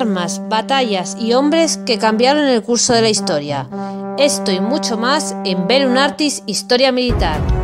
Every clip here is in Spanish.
armas, batallas y hombres que cambiaron el curso de la historia. Esto y mucho más en un Artis Historia Militar.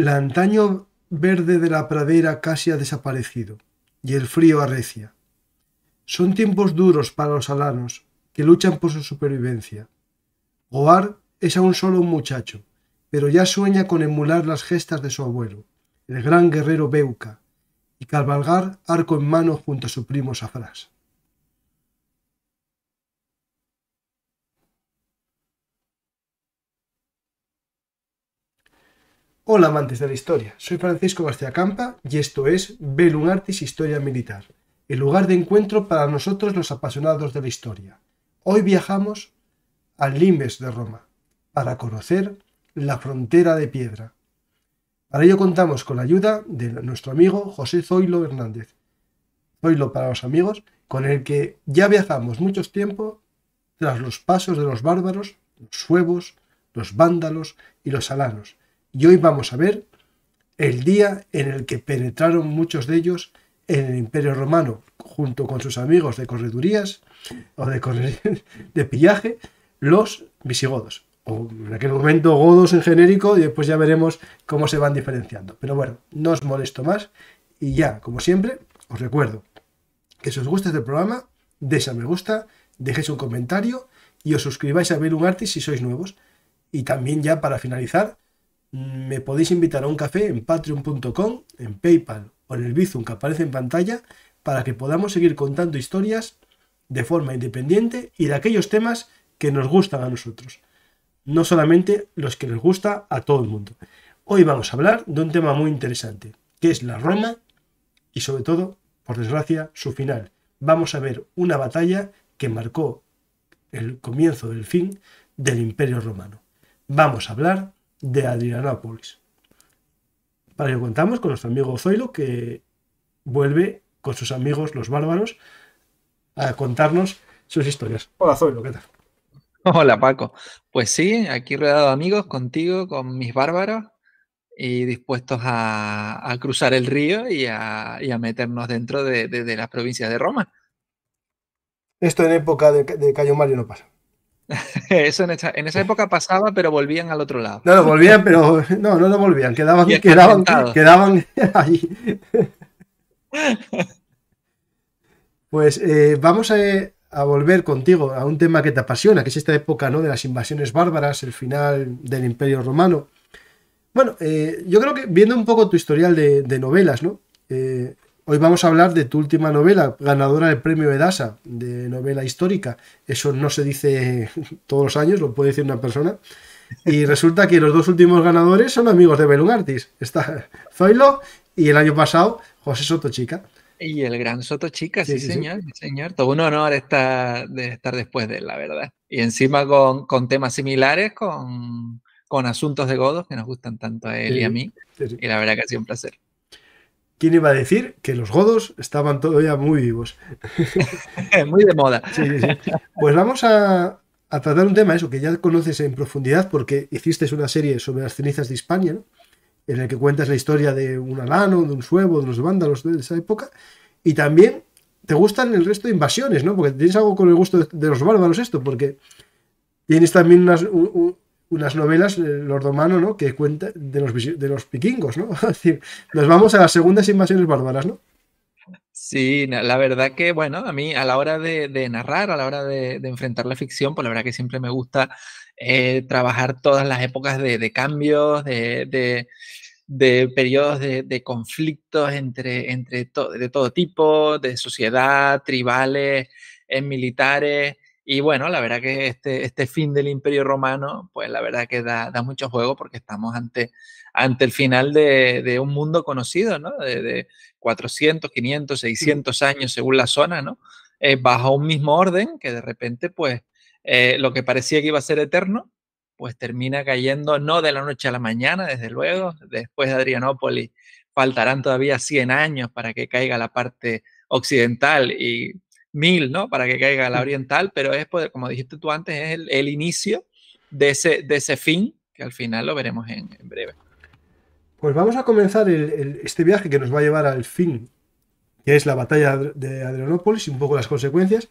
La antaño verde de la pradera casi ha desaparecido, y el frío arrecia. Son tiempos duros para los alanos, que luchan por su supervivencia. Goar es aún solo un muchacho, pero ya sueña con emular las gestas de su abuelo, el gran guerrero Beuca, y cabalgar arco en mano junto a su primo Safras. Hola amantes de la historia, soy Francisco García Campa y esto es Belum Artis Historia Militar, el lugar de encuentro para nosotros los apasionados de la historia. Hoy viajamos al Limes de Roma para conocer la frontera de piedra. Para ello contamos con la ayuda de nuestro amigo José Zoilo Hernández. Zoilo para los amigos, con el que ya viajamos muchos tiempos tras los pasos de los bárbaros, los suevos, los vándalos y los alanos y hoy vamos a ver el día en el que penetraron muchos de ellos en el Imperio Romano, junto con sus amigos de corredurías o de, pillaje, los visigodos. O en aquel momento godos en genérico y después ya veremos cómo se van diferenciando. Pero bueno, no os molesto más y ya, como siempre, os recuerdo que si os gusta este programa, deis a me gusta, dejéis un comentario y os suscribáis a un Arte si sois nuevos. Y también ya para finalizar, me podéis invitar a un café en patreon.com, en PayPal o en el Bizum que aparece en pantalla para que podamos seguir contando historias de forma independiente y de aquellos temas que nos gustan a nosotros. No solamente los que les gusta a todo el mundo. Hoy vamos a hablar de un tema muy interesante, que es la Roma y sobre todo, por desgracia, su final. Vamos a ver una batalla que marcó el comienzo del fin del Imperio Romano. Vamos a hablar de Adrianápolis. Para ello contamos con nuestro amigo Zoilo, que vuelve con sus amigos los bárbaros a contarnos sus historias. Hola Zoilo, ¿qué tal? Hola Paco. Pues sí, aquí rodeado de amigos, contigo, con mis bárbaros y dispuestos a, cruzar el río y a, meternos dentro de, la provincia las provincias de Roma. Esto en época de, de Cayo Mario no pasa. Eso en esa, época pasaba, pero volvían al otro lado. No, no volvían, pero no, no, lo volvían, quedaban, quedaban, quedaban Pues eh, vamos a, volver contigo a un tema que te apasiona, que es esta época ¿no? de las invasiones bárbaras, el final del Imperio Romano. Bueno, eh, yo creo que viendo un poco tu historial de, novelas, ¿no? Eh, Hoy vamos a hablar de tu última novela, ganadora del premio Edasa, de novela histórica. Eso no se dice todos los años, lo puede decir una persona. Y resulta que los dos últimos ganadores son amigos de Belun Artis. Está Zoilo y el año pasado José Soto Chica. Y el gran Soto Chica, sí, señor, señor. Todo un honor estar, estar después de él, la verdad. Y encima con, temas similares, con, con asuntos de Godos que nos gustan tanto a él y a mí. Y la verdad que ha sido un placer. ¿Quién iba a decir que los godos estaban todavía muy vivos? muy de moda. Pues vamos a, tratar un tema, eso que ya conoces en profundidad, porque hiciste una serie sobre las cenizas de España, en la que cuentas la historia de un alano, de un suevo, de los vándalos de esa época, y también te gustan el resto de invasiones, ¿no? Porque tienes algo con el gusto de, los bárbaros esto, porque tienes también unas, unas novelas, los eh, lordomano, ¿no? Que cuenta de los, de los vikingos, ¿no? Es decir, nos vamos a las segundas invasiones bárbaras, ¿no? Sí, la verdad que, bueno, a mí a la hora de, narrar, a la hora de, enfrentar la ficción, pues la verdad que siempre me gusta eh, trabajar todas las épocas de, cambios, de, periodos de, conflictos entre, entre de todo tipo, de sociedad, tribales, eh, militares. Y bueno, la verdad que este, este fin del Imperio Romano, pues la verdad que da, mucho juego porque estamos ante, ante el final de, un mundo conocido, ¿no? De, 400, 500, 600 años según la zona, ¿no? Eh, bajo un mismo orden que de repente, pues, eh, lo que parecía que iba a ser eterno, pues termina cayendo no de la noche a la mañana, desde luego. Después de Adrianópolis faltarán todavía 100 años para que caiga la parte occidental y mil, ¿no? Para que caiga la oriental, pero es, poder, como dijiste tú antes, es el, inicio de ese, de ese, fin, que al final lo veremos en, breve. Pues vamos a comenzar este viaje que nos va a llevar al fin, que es la batalla de Adrianópolis y un poco las consecuencias.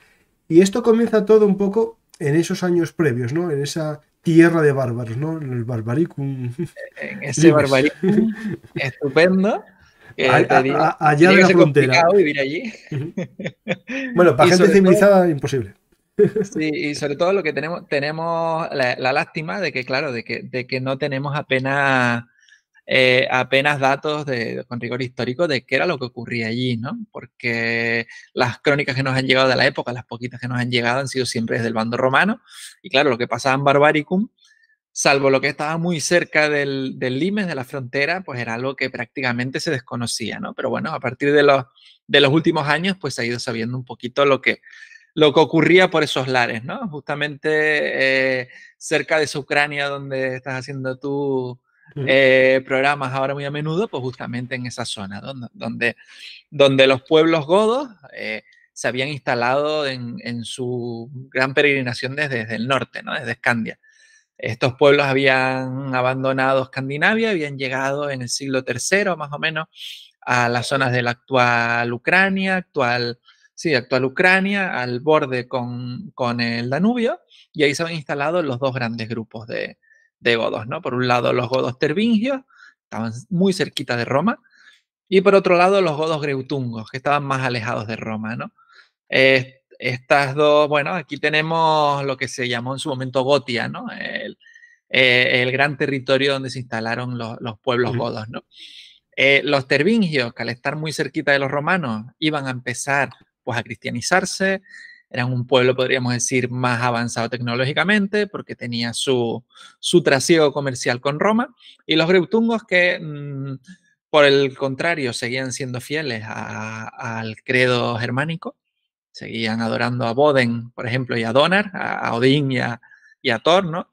Y esto comienza todo un poco en esos años previos, ¿no? En esa tierra de bárbaros, ¿no? En el barbaricum. En ese barbaricum estupendo allá la frontera. bueno, para gente civilizada, imposible. Sí, y sobre todo lo que tenemos, tenemos la, lástima de que, claro, de que, no tenemos apenas, eh, apenas datos con rigor histórico de qué era lo que ocurría allí, ¿no? Porque las crónicas que nos han llegado de la época, las poquitas que nos han llegado, han sido siempre desde el bando romano. Y claro, lo que pasaba en Barbaricum salvo lo que estaba muy cerca del, límite de la frontera, pues era algo que prácticamente se desconocía, ¿no? Pero bueno, a partir de los, de los últimos años, pues se ha ido sabiendo un poquito lo que, lo que ocurría por esos lares, ¿no? Justamente eh, cerca de esa Ucrania donde estás haciendo tú eh, programas ahora muy a menudo, pues justamente en esa zona, donde, donde, donde los pueblos godos eh, se habían instalado en, su gran peregrinación desde, desde el norte, ¿no? Desde Escandia. Estos pueblos habían abandonado Escandinavia, habían llegado en el siglo III más o menos a las zonas de la actual Ucrania, actual, sí, actual Ucrania, al borde con, el Danubio, y ahí se han instalado los dos grandes grupos de, godos, ¿no? Por un lado los godos tervingios, estaban muy cerquita de Roma, y por otro lado los godos greutungos, que estaban más alejados de Roma, ¿no? Eh, estas dos, bueno, aquí tenemos lo que se llamó en su momento Gotia, ¿no? El, eh, gran territorio donde se instalaron los, pueblos godos, ¿no? Eh, los tervingios, que al estar muy cerquita de los romanos, iban a empezar pues a cristianizarse, eran un pueblo, podríamos decir, más avanzado tecnológicamente, porque tenía su, su trasiego comercial con Roma, y los greutungos que... Mm, por el contrario, seguían siendo fieles al credo germánico Seguían adorando a Boden, por ejemplo, y a Donar, a, Odín y a, Thor,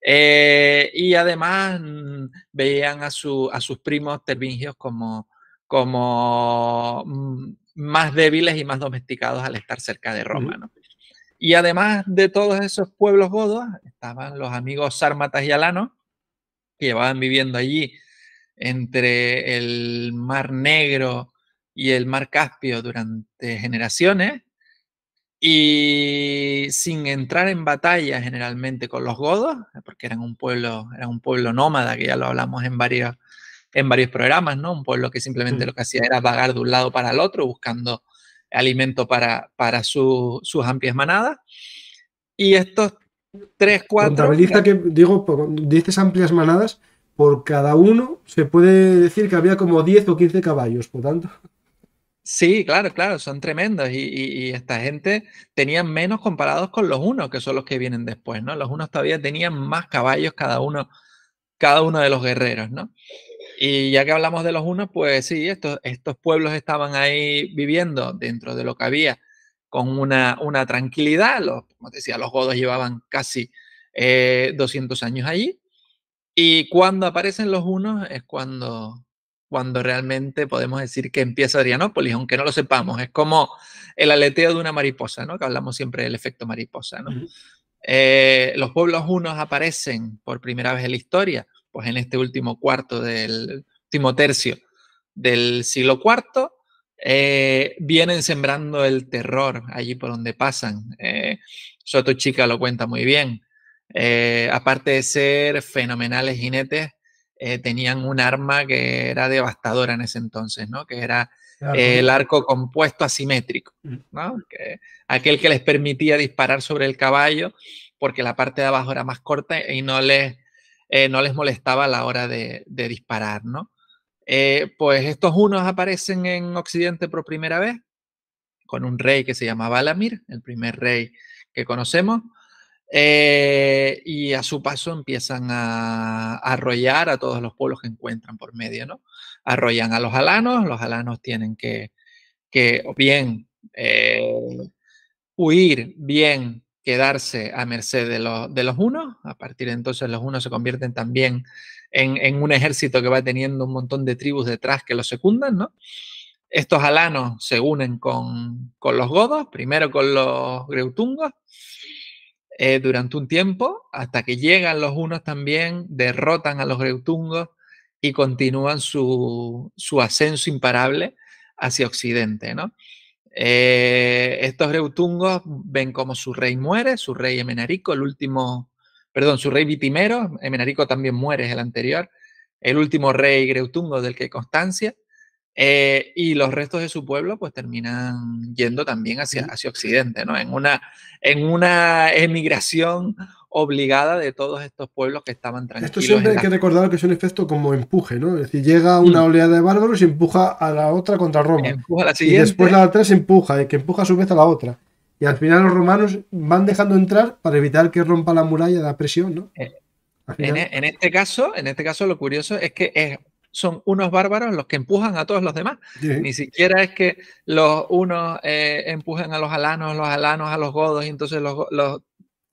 eh, y además mm, veían a, sus primos tervingios como, mm, más débiles y más domesticados al estar cerca de Roma. Y además de todos esos pueblos godos, estaban los amigos sármatas y alanos, que llevaban viviendo allí entre el Mar Negro y el Mar Caspio durante generaciones, y sin entrar en batalla generalmente con los godos, eh, porque eran un pueblo, era un pueblo nómada, que ya lo hablamos en varios, en varios programas, ¿no? Un pueblo que simplemente mm. lo que hacía era vagar de un lado para el otro, buscando alimento para, sus amplias manadas. Y estos tres, cuatro... Contabiliza que, digo, dices amplias manadas, por cada uno se puede decir que había como 10 o 15 caballos, por tanto... Sí, claro, claro, son tremendos. Y, esta gente tenía menos comparados con los unos, que son los que vienen después, ¿no? Los unos todavía tenían más caballos cada uno, cada uno de los guerreros, ¿no? Y ya que hablamos de los unos, pues sí, estos, estos pueblos estaban ahí viviendo dentro de lo que había con una, tranquilidad. Los, como decía, los godos llevaban casi 200 eh, años allí. Y cuando aparecen los unos es cuando, cuando realmente podemos decir que empieza Adrianópolis, aunque no lo sepamos. Es como el aleteo de una mariposa, ¿no? Que hablamos siempre del efecto mariposa, eh, los pueblos unos aparecen por primera vez en la historia, pues en este último cuarto del último tercio del siglo IV, eh, vienen sembrando el terror allí por donde pasan. Eh, Soto Chica lo cuenta muy bien. aparte de ser fenomenales jinetes, eh, tenían un arma que era devastadora en ese entonces, ¿no? Que era el arco compuesto asimétrico, mm. ¿no? aquel que les permitía disparar sobre el caballo porque la parte de abajo era más corta y no les, eh, no les molestaba a la hora de, disparar, ¿no? Eh, pues estos unos aparecen en Occidente por primera vez con un rey que se llamaba Alamir, el primer rey que conocemos, eh, y a su paso empiezan a, arrollar a todos los pueblos que encuentran por medio, ¿no? Arrollan a los alanos, los alanos tienen que, que bien eh, huir, bien quedarse a merced de, de, los unos. A partir de entonces los unos se convierten también en, un ejército que va teniendo un montón de tribus detrás que los secundan, Estos alanos se unen con, con los godos, primero con los greutungos, eh, durante un tiempo, hasta que llegan los unos también, derrotan a los greutungos y continúan su, ascenso imparable hacia Occidente. ¿no? Eh, estos greutungos ven como su rey muere, su rey Emenarico, el último, perdón, su rey Vitimero, Emenarico también muere, es el anterior, el último rey greutungo del que Constancia, eh, y los restos de su pueblo pues terminan yendo también hacia, hacia Occidente, ¿no? En una, en una emigración obligada de todos estos pueblos que estaban tranquilos. Esto siempre hay que recordar que es un efecto como empuje, ¿no? Es decir, llega mm. una oleada de bárbaros y empuja a la otra contra Roma. Y después la otra se empuja, y que empuja a su vez a la otra. Y al final los romanos van dejando entrar para evitar que rompa la muralla de la presión, ¿no? Eh, e, en, este caso, en este caso lo curioso es que es son unos bárbaros los que empujan a todos los demás. Ni siquiera es que los unos eh, empujan empujen a los alanos, los alanos a los godos, y entonces los, los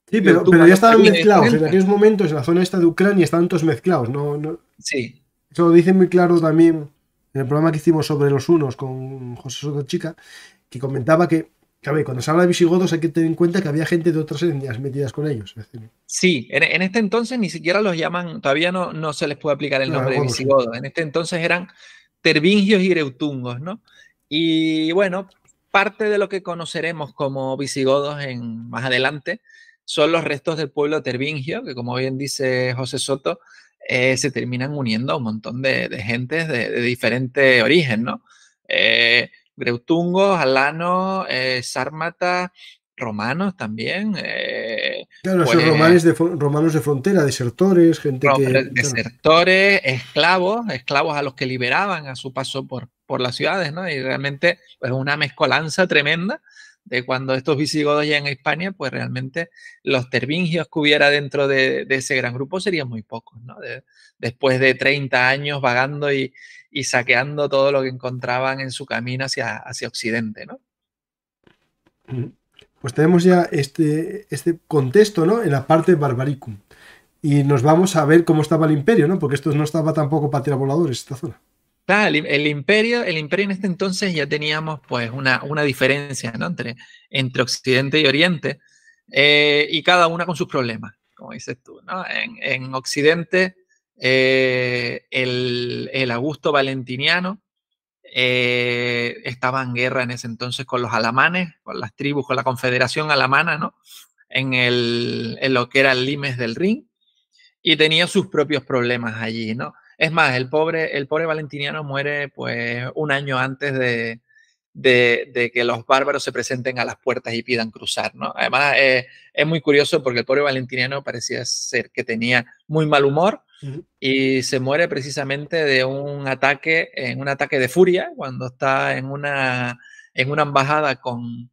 Sí, pero, ya estaban mezclados. En aquellos momentos, en la zona esta de Ucrania, estaban todos mezclados. No, no... Sí. Eso lo dice muy claro también en el programa que hicimos sobre los unos con José Soto Chica, que comentaba que cuando se habla de visigodos hay que tener en cuenta que había gente de otras etnias metidas con ellos. Sí, en, este entonces ni siquiera los llaman, todavía no, no se les puede aplicar el nombre de visigodos. En este entonces eran tervingios y reutungos, ¿no? Y bueno, parte de lo que conoceremos como visigodos en, más adelante son los restos del pueblo tervingio, que como bien dice José Soto, eh, se terminan uniendo a un montón de, de gentes de, de, diferente origen, ¿no? Eh, greutungos, alanos, eh, romanos también. Eh, pues romanos de, frontera, desertores, gente que... Desertores, esclavos, esclavos a los que liberaban a su paso por, por las ciudades, ¿no? Y realmente es pues, una mezcolanza tremenda de cuando estos visigodos llegan a España, pues realmente los tervingios que hubiera dentro de, ese gran grupo serían muy pocos, ¿no? después de 30 años vagando y, y saqueando todo lo que encontraban en su camino hacia, hacia Occidente, ¿no? Pues tenemos ya este, este contexto, ¿no? En la parte barbaricum. Y nos vamos a ver cómo estaba el imperio, ¿no? Porque esto no estaba tampoco para tirar voladores, esta zona. el, imperio, el imperio en este entonces ya teníamos pues una, diferencia ¿no? entre, entre Occidente y Oriente, eh, y cada una con sus problemas, como dices tú. En, en Occidente eh, el, Augusto Valentiniano eh, estaba en guerra en ese entonces con los alamanes, con las tribus, con la confederación alamana, ¿no? En, el, lo que era el Limes del Rin, y tenía sus propios problemas allí, ¿no? Es más, el pobre, el pobre Valentiniano muere pues un año antes de, que los bárbaros se presenten a las puertas y pidan cruzar, ¿no? Además, eh, es muy curioso porque el pobre Valentiniano parecía ser que tenía muy mal humor y se muere precisamente de un ataque, en un ataque de furia, cuando está en una, en una embajada con,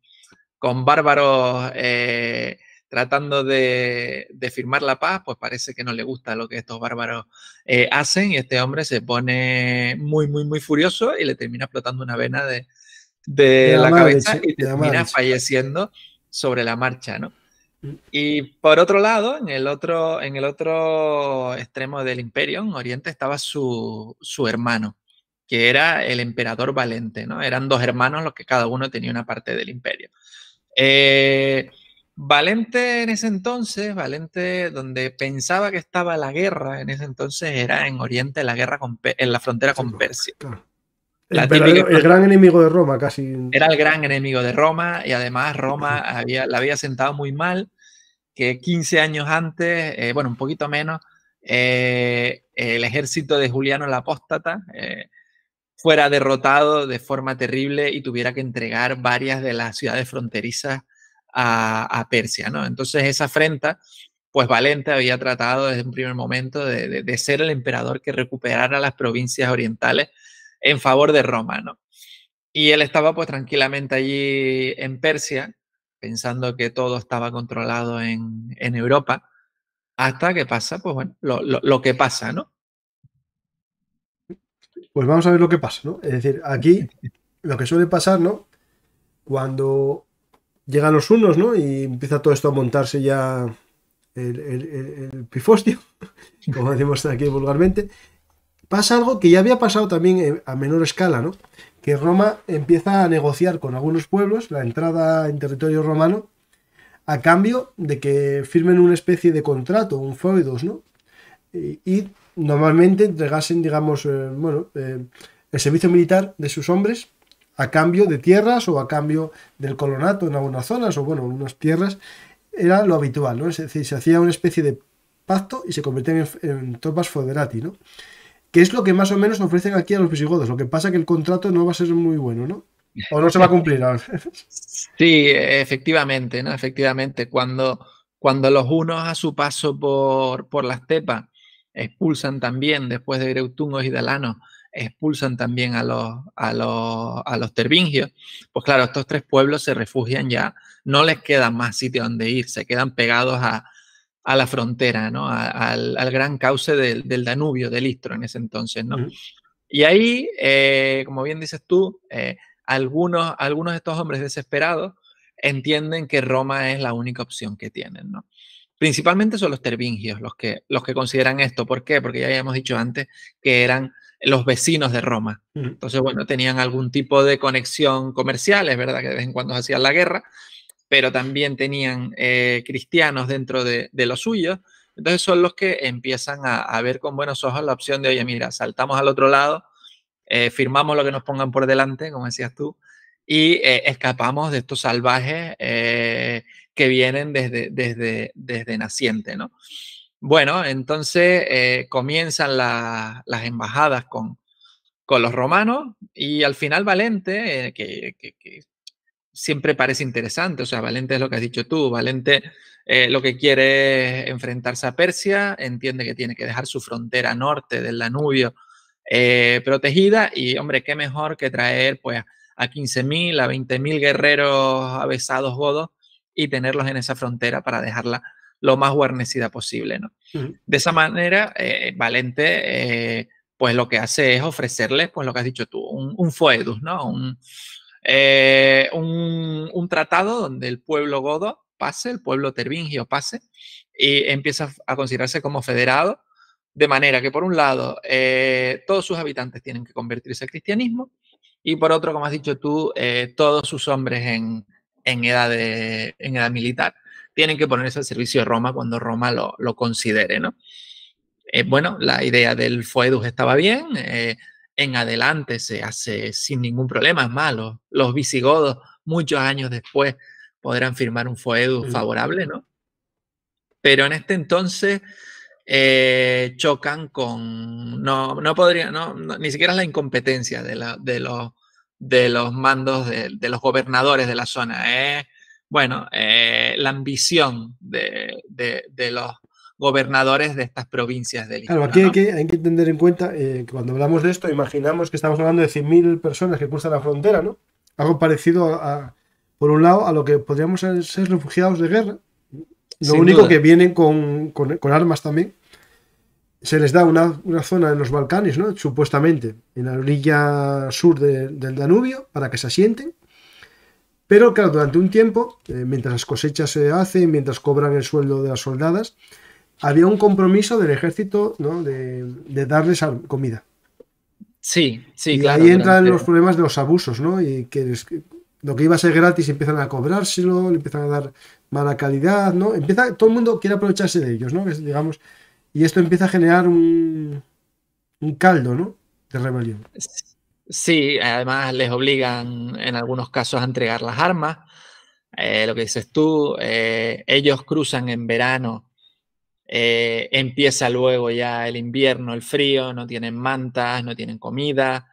bárbaros eh, tratando de, firmar la paz, pues parece que no le gusta lo que estos bárbaros eh, hacen y este hombre se pone muy, muy, muy furioso y le termina explotando una vena de, la, la cabeza y termina falleciendo sobre la marcha, ¿no? Y por otro lado, en el otro, en el otro extremo del imperio, en Oriente, estaba su, hermano, que era el emperador Valente, ¿no? Eran dos hermanos los que cada uno tenía una parte del imperio. Eh, Valente en ese entonces, Valente donde pensaba que estaba la guerra en ese entonces era en Oriente, la guerra en la frontera con pues, Persia. El, gran enemigo de Roma, casi. Era el gran enemigo de Roma y además Roma había, la había sentado muy mal que 15 años antes, eh, bueno, un poquito menos, eh, el ejército de Juliano el Apóstata eh, fuera derrotado de forma terrible y tuviera que entregar varias de las ciudades fronterizas a, Persia, ¿no? Entonces esa afrenta, pues Valente había tratado desde un primer momento de, de ser el emperador que recuperara las provincias orientales en favor de Roma, ¿no? Y él estaba pues tranquilamente allí en Persia, pensando que todo estaba controlado en, Europa, hasta que pasa, pues bueno, lo, que pasa, ¿no? Pues vamos a ver lo que pasa, ¿no? Es decir, aquí lo que suele pasar, ¿no? Cuando llegan los unos, ¿no? Y empieza todo esto a montarse ya el, el, pifostio, como decimos aquí vulgarmente, pasa algo que ya había pasado también a menor escala, ¿no? que Roma empieza a negociar con algunos pueblos la entrada en territorio romano a cambio de que firmen una especie de contrato, un feudos, ¿no? Y, normalmente entregasen, digamos, eh, bueno, eh, el servicio militar de sus hombres a cambio de tierras o a cambio del colonato en algunas zonas o, bueno, unas tierras, era lo habitual, ¿no? Es decir, se hacía una especie de pacto y se convertían en, tropas foderati, ¿no? que es lo que más o menos ofrecen aquí a los visigodos. Lo que pasa es que el contrato no va a ser muy bueno, ¿no? O no se va a cumplir. ¿no? sí, efectivamente, ¿no? Efectivamente. Cuando, los unos a su paso por, las la expulsan también, después de Greutungos y Dalanos, expulsan también a los, a los tervingios, pues claro, estos tres pueblos se refugian ya, no les queda más sitio donde ir, se quedan pegados a, a la frontera, ¿no? al, gran cauce del, Danubio, del Istro en ese entonces, ¿no? Y ahí, eh, como bien dices tú, eh, algunos, algunos de estos hombres desesperados entienden que Roma es la única opción que tienen, ¿no? Principalmente son los tervingios los que, los que consideran esto. ¿Por qué? Porque ya habíamos dicho antes que eran los vecinos de Roma. Entonces, bueno, tenían algún tipo de conexión comercial, es verdad que de vez en cuando hacían la guerra, pero también tenían eh, cristianos dentro de, los suyos, Entonces son los que empiezan a, ver con buenos ojos la opción de, oye, mira, saltamos al otro lado, eh, firmamos lo que nos pongan por delante, como decías tú, y eh, escapamos de estos salvajes que vienen desde, desde, desde naciente, ¿no? Bueno, entonces comienzan las embajadas con, con los romanos y al final Valente, que siempre parece interesante. O sea, Valente es lo que has dicho tú. Valente eh, lo que quiere es enfrentarse a Persia, entiende que tiene que dejar su frontera norte del Danubio eh, protegida y, hombre, qué mejor que traer pues a 15.000, a 20.000 guerreros avesados godos y tenerlos en esa frontera para dejarla lo más guarnecida posible. ¿no? De esa manera, eh, Valente, pues lo que hace es ofrecerles, pues lo que has dicho tú, un, un ¿no? Un, eh, un, tratado donde el pueblo godo pase, el pueblo tervingio pase, y empieza a considerarse como federado, de manera que por un lado eh, todos sus habitantes tienen que convertirse al cristianismo, y por otro, como has dicho tú, eh, todos sus hombres en, edad en edad militar tienen que ponerse al servicio de Roma cuando Roma lo, considere, ¿no? bueno, la idea del foedus estaba bien, en adelante se hace sin ningún problema. Es malo, los, visigodos muchos años después podrán firmar un fuego favorable, ¿no? Pero en este entonces eh, chocan con, no, no podría, no, ni siquiera es la incompetencia de, los, de los mandos, de, los gobernadores de la zona, es, bueno, eh, la ambición de, de, de los gobernadores de estas provincias del Claro, aquí hay, que, hay que, entender en cuenta eh, que cuando hablamos de esto, imaginamos que estamos hablando de 100.000 personas que cruzan la frontera, ¿no? Algo parecido, a, por un lado, a lo que podríamos ser, refugiados de guerra. Lo único que vienen con, con, armas también. Se les da una, una, zona en los Balcanes, ¿no? Supuestamente, en la orilla sur del Danubio, para que se asienten. Pero claro, durante un tiempo, eh, mientras las cosechas se hacen, mientras cobran el sueldo de las soldadas, había un compromiso del ejército ¿no? de, darles comida. Sí, sí, y Ahí entran los problemas de los abusos, ¿no? Y que lo que iba a ser gratis empiezan a cobrárselo, le empiezan a dar mala calidad, ¿no? Empieza, todo el mundo quiere aprovecharse de ellos, ¿no? digamos, y esto empieza a generar un, caldo, ¿no? De rebelión. Sí, además les obligan en algunos casos a entregar las armas. Eh, lo que dices tú, eh, ellos cruzan en verano eh, empieza luego ya el invierno, el frío, no tienen mantas, no tienen comida.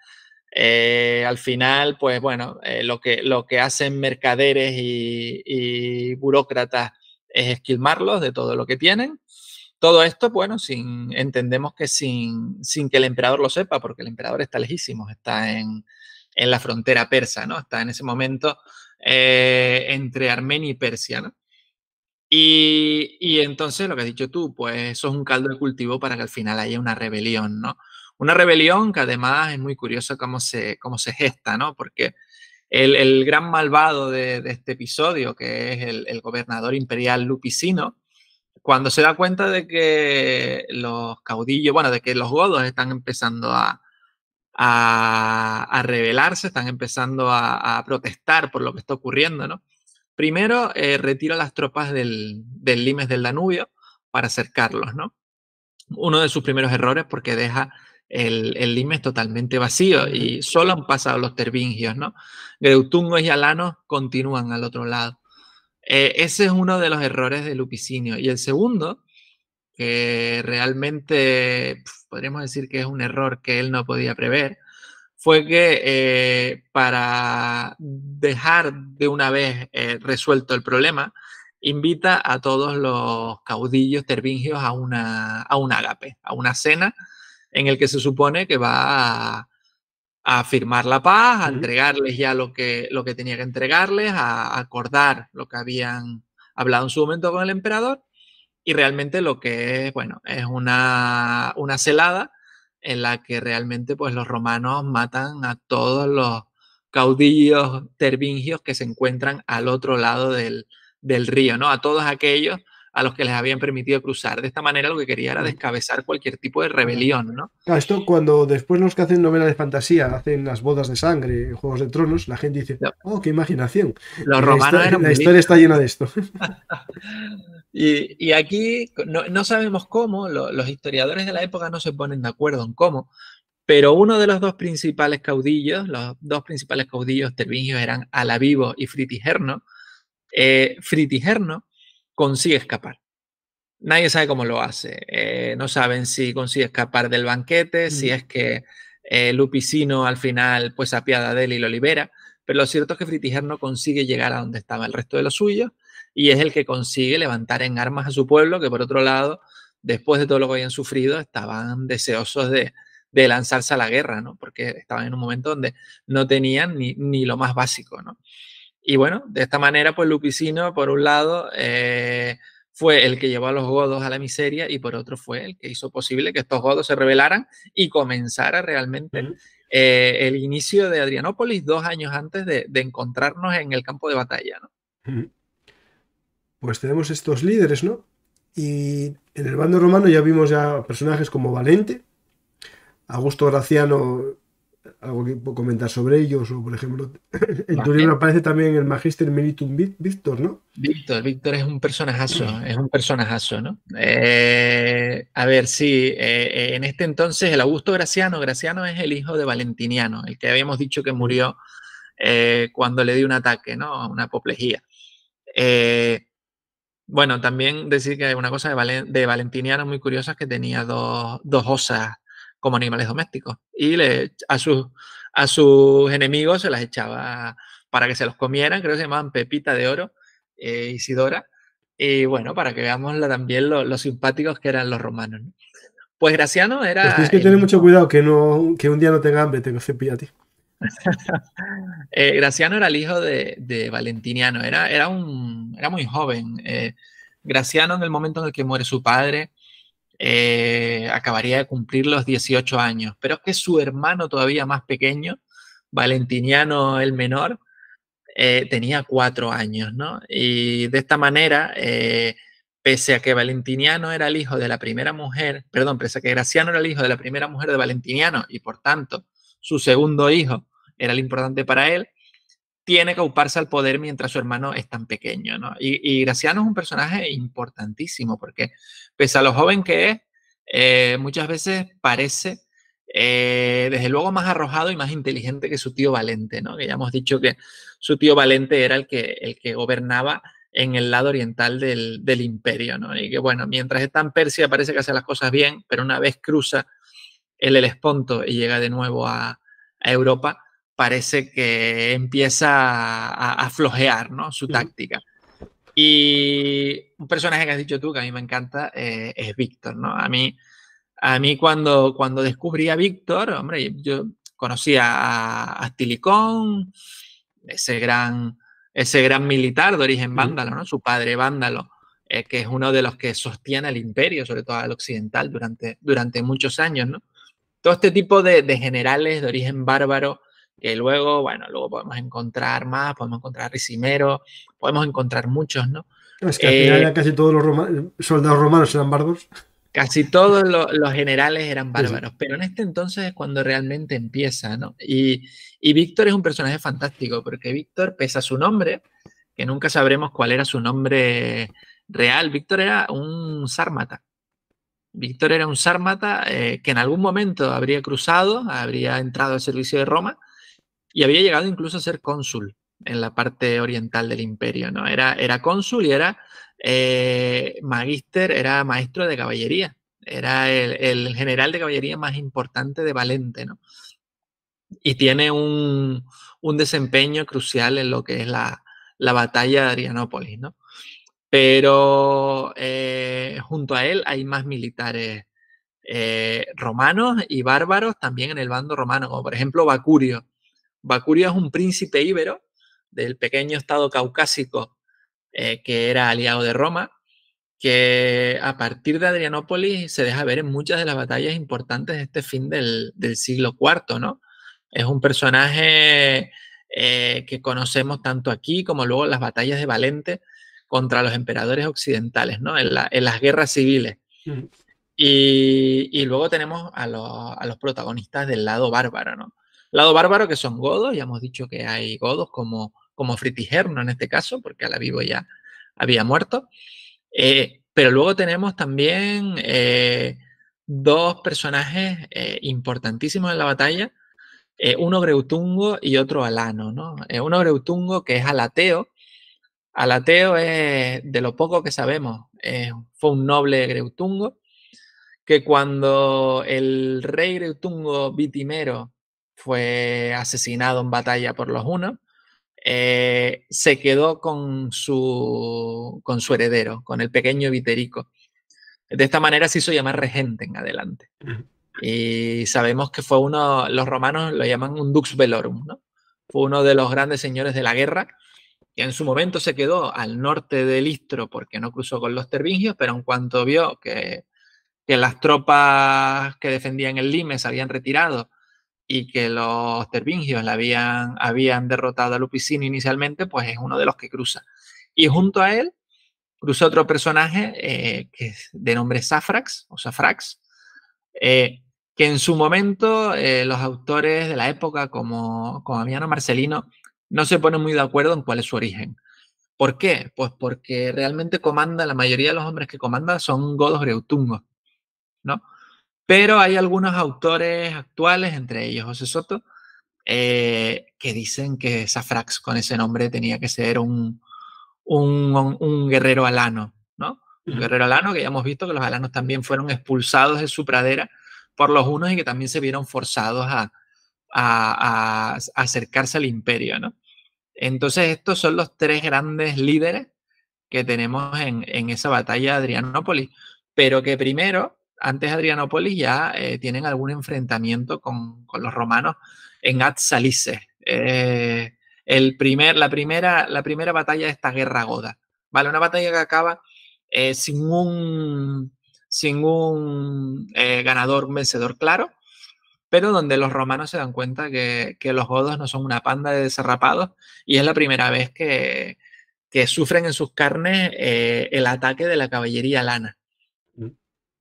Eh, al final, pues bueno, eh, lo, que, lo que hacen mercaderes y, burócratas es esquilmarlos de todo lo que tienen. Todo esto, bueno, sin, entendemos que sin, que el emperador lo sepa, porque el emperador está lejísimo, está en, en la frontera persa, ¿no? Está en ese momento entre Armenia y Persia, ¿no? Y, entonces lo que has dicho tú, pues eso es un caldo de cultivo para que al final haya una rebelión, ¿no? Una rebelión que además es muy curioso cómo se, cómo se gesta, ¿no? Porque el, gran malvado de, este episodio, que es el, gobernador imperial Lupicino, cuando se da cuenta de que los caudillos, bueno, de que los godos están empezando a, a, rebelarse, están empezando a protestar por lo que está ocurriendo, ¿no? Primero, eh, retira las tropas del, Limes del Danubio para acercarlos, ¿no? Uno de sus primeros errores porque deja el, Limes totalmente vacío y solo han pasado los tervingios, ¿no? Greutungos y alanos continúan al otro lado. Eh, ese es uno de los errores de Lupicinio. Y el segundo, que realmente podríamos decir que es un error que él no podía prever, fue que eh, para dejar de una vez eh, resuelto el problema, invita a todos los caudillos tervingios a una, a un ágape, a una cena en el que se supone que va a, a firmar la paz, a entregarles ya lo que, lo que tenía que entregarles, a acordar lo que habían hablado en su momento con el emperador y realmente lo que es, bueno, es una, una celada en la que realmente pues los romanos matan a todos los caudillos tervingios que se encuentran al otro lado del, del río, ¿no? A todos aquellos a los que les habían permitido cruzar. De esta manera lo que quería era descabezar cualquier tipo de rebelión, esto cuando después los que hacen novelas de fantasía hacen las bodas de sangre Juegos de Tronos, la gente dice, oh, qué imaginación. Los romanos la, historia, está llena de esto. y, aquí no, sabemos cómo, los historiadores de la época no se ponen de acuerdo en cómo, pero uno de los dos principales caudillos, los dos principales caudillos tervinios eran Alavivo y Fritigerno. Eh, Fritigerno consigue escapar. Nadie sabe cómo lo hace. Eh, no saben si consigue escapar del banquete, si mm. es que eh, Lupicino al final pues apiada de él y lo libera. Pero lo cierto es que Fritiger no consigue llegar a donde estaba el resto de los suyos y es el que consigue levantar en armas a su pueblo, que por otro lado, después de todo lo que habían sufrido, estaban deseosos de, lanzarse a la guerra, ¿no? Porque estaban en un momento donde no tenían ni, ni lo más básico, ¿no? Y bueno, de esta manera, pues Lupicino, por un lado, eh, fue el que llevó a los godos a la miseria y por otro fue el que hizo posible que estos godos se rebelaran y comenzara realmente eh, el inicio de Adrianópolis dos años antes de, encontrarnos en el campo de batalla. Pues tenemos estos líderes, ¿no? Y en el bando romano ya vimos ya personajes como Valente, Augusto Graciano algo que comentar sobre ellos, o por ejemplo, en tu libro aparece también el Magister Militum Víctor, ¿no? Víctor, Víctor es un personajazo, es un personajazo, ¿no? Eh, a ver, sí, eh, eh, en este entonces el Augusto Graciano, Graciano es el hijo de Valentiniano, el que habíamos dicho que murió cuando le dio un ataque, ¿no? Una apoplejía. bueno, también decir que hay una cosa de, de Valentiniano muy curiosa que tenía dos, dos osas como animales domésticos. Y a, sus, a sus enemigos se las echaba para que se los comieran, creo que se llamaban Pepita de Oro, e Isidora. Y bueno, para que veamos también los simpáticos que eran los romanos. Pues Graciano era. Pues tienes que tener mucho cuidado que, no, que un día no tenga hambre, te pilla a ti. Eh, Graciano era el hijo de, de Valentiniano, era, era, un, era muy joven. Eh. Graciano, en el momento en el que muere su padre, eh, acabaría de cumplir los 18 años, pero es que su hermano todavía más pequeño, Valentiniano el menor, eh, tenía cuatro años, ¿no? Y de esta manera, eh, pese a que Valentiniano era el hijo de la primera mujer, perdón, pese a que Graciano era el hijo de la primera mujer de Valentiniano y por tanto su segundo hijo era el importante para él, tiene que ocuparse al poder mientras su hermano es tan pequeño, ¿no? Y, Graciano es un personaje importantísimo porque, pese a lo joven que es, eh, muchas veces parece, eh, desde luego, más arrojado y más inteligente que su tío Valente, ¿no? Que ya hemos dicho que su tío Valente era el que, el que gobernaba en el lado oriental del, imperio, ¿no? Y que, bueno, mientras está en Persia parece que hace las cosas bien, pero una vez cruza el Helesponto y llega de nuevo a Europa, parece que empieza a, flojear ¿no? su táctica. Y un personaje que has dicho tú que a mí me encanta eh, es Víctor, ¿no? A mí, a mí cuando, cuando descubrí a Víctor, hombre, yo conocía a, a ese gran, ese gran militar de origen vándalo, ¿no? Su padre vándalo, eh, que es uno de los que sostiene el imperio, sobre todo al occidental, durante, durante muchos años, ¿no? Todo este tipo de, de generales de origen bárbaro que luego, bueno, luego podemos encontrar más, podemos encontrar Ricimero, podemos encontrar muchos, ¿no? Es que al final eh, casi todos los soldados romanos eran bárbaros. Casi todos los, generales eran bárbaros, pero en este entonces es cuando realmente empieza, ¿no? Y, y Víctor es un personaje fantástico, porque Víctor, pese a su nombre, que nunca sabremos cuál era su nombre real, Víctor era un sármata. Víctor era un sármata eh, que en algún momento habría cruzado, habría entrado al servicio de Roma, y había llegado incluso a ser cónsul en la parte oriental del imperio, ¿no? Era, era cónsul y era eh, magíster, era maestro de caballería, era el, general de caballería más importante de Valente, ¿no? Y tiene un, desempeño crucial en lo que es la, batalla de Adrianópolis, ¿no? Pero eh, junto a él hay más militares eh, romanos y bárbaros también en el bando romano, como por ejemplo Bacurio, Bakuria es un príncipe íbero del pequeño estado caucásico eh, que era aliado de Roma, que a partir de Adrianópolis se deja ver en muchas de las batallas importantes de este fin del, siglo IV, ¿no? Es un personaje eh, que conocemos tanto aquí como luego en las batallas de Valente contra los emperadores occidentales, ¿no? En, las guerras civiles. Y, luego tenemos a los, a los, protagonistas del lado bárbaro, ¿no? Lado bárbaro, que son godos, ya hemos dicho que hay godos como, como Fritigerno en este caso, porque a la vivo ya había muerto. Eh, pero luego tenemos también eh, dos personajes eh, importantísimos en la batalla, uno Greutungo y otro Alano. uno Greutungo que es alateo. Alateo es, de lo poco que sabemos, fue un noble Greutungo que cuando el rey Greutungo Vitimero fue asesinado en batalla por los unos eh, se quedó con su, con su heredero, con el pequeño Viterico. De esta manera se hizo llamar regente en adelante. Y sabemos que fue uno, los romanos lo llaman un dux velorum, ¿no? Fue uno de los grandes señores de la guerra, que en su momento se quedó al norte del Istro porque no cruzó con los tervingios, pero en cuanto vio que, que las tropas que defendían el Limes se habían retirado y que los tervingios la habían, habían derrotado a Lupicino inicialmente, pues es uno de los que cruza. Y junto a él cruza otro personaje eh, que es de nombre Safrax o Safrax, eh, que en su momento eh, los autores de la época, como, como Amiano Marcelino, no se ponen muy de acuerdo en cuál es su origen. ¿Por qué? Pues porque realmente comanda, la mayoría de los hombres que comanda son godos greutungos, ¿no? Pero hay algunos autores actuales, entre ellos José Soto, eh, que dicen que Safrax con ese nombre tenía que ser un, un, guerrero alano, ¿no? Un guerrero alano que ya hemos visto que los alanos también fueron expulsados de su pradera por los unos y que también se vieron forzados a, acercarse al imperio, ¿no? Entonces estos son los tres grandes líderes que tenemos en esa batalla de Adrianópolis, pero que primero antes Adrianópolis ya eh, tienen algún enfrentamiento con, los romanos en Atsalice. Eh, el primer, la, primera, la primera batalla de esta guerra goda. ¿vale? Una batalla que acaba eh, sin un, sin un ganador, un vencedor claro, pero donde los romanos se dan cuenta que, los godos no son una panda de desarrapados y es la primera vez que sufren en sus carnes el ataque de la caballería lana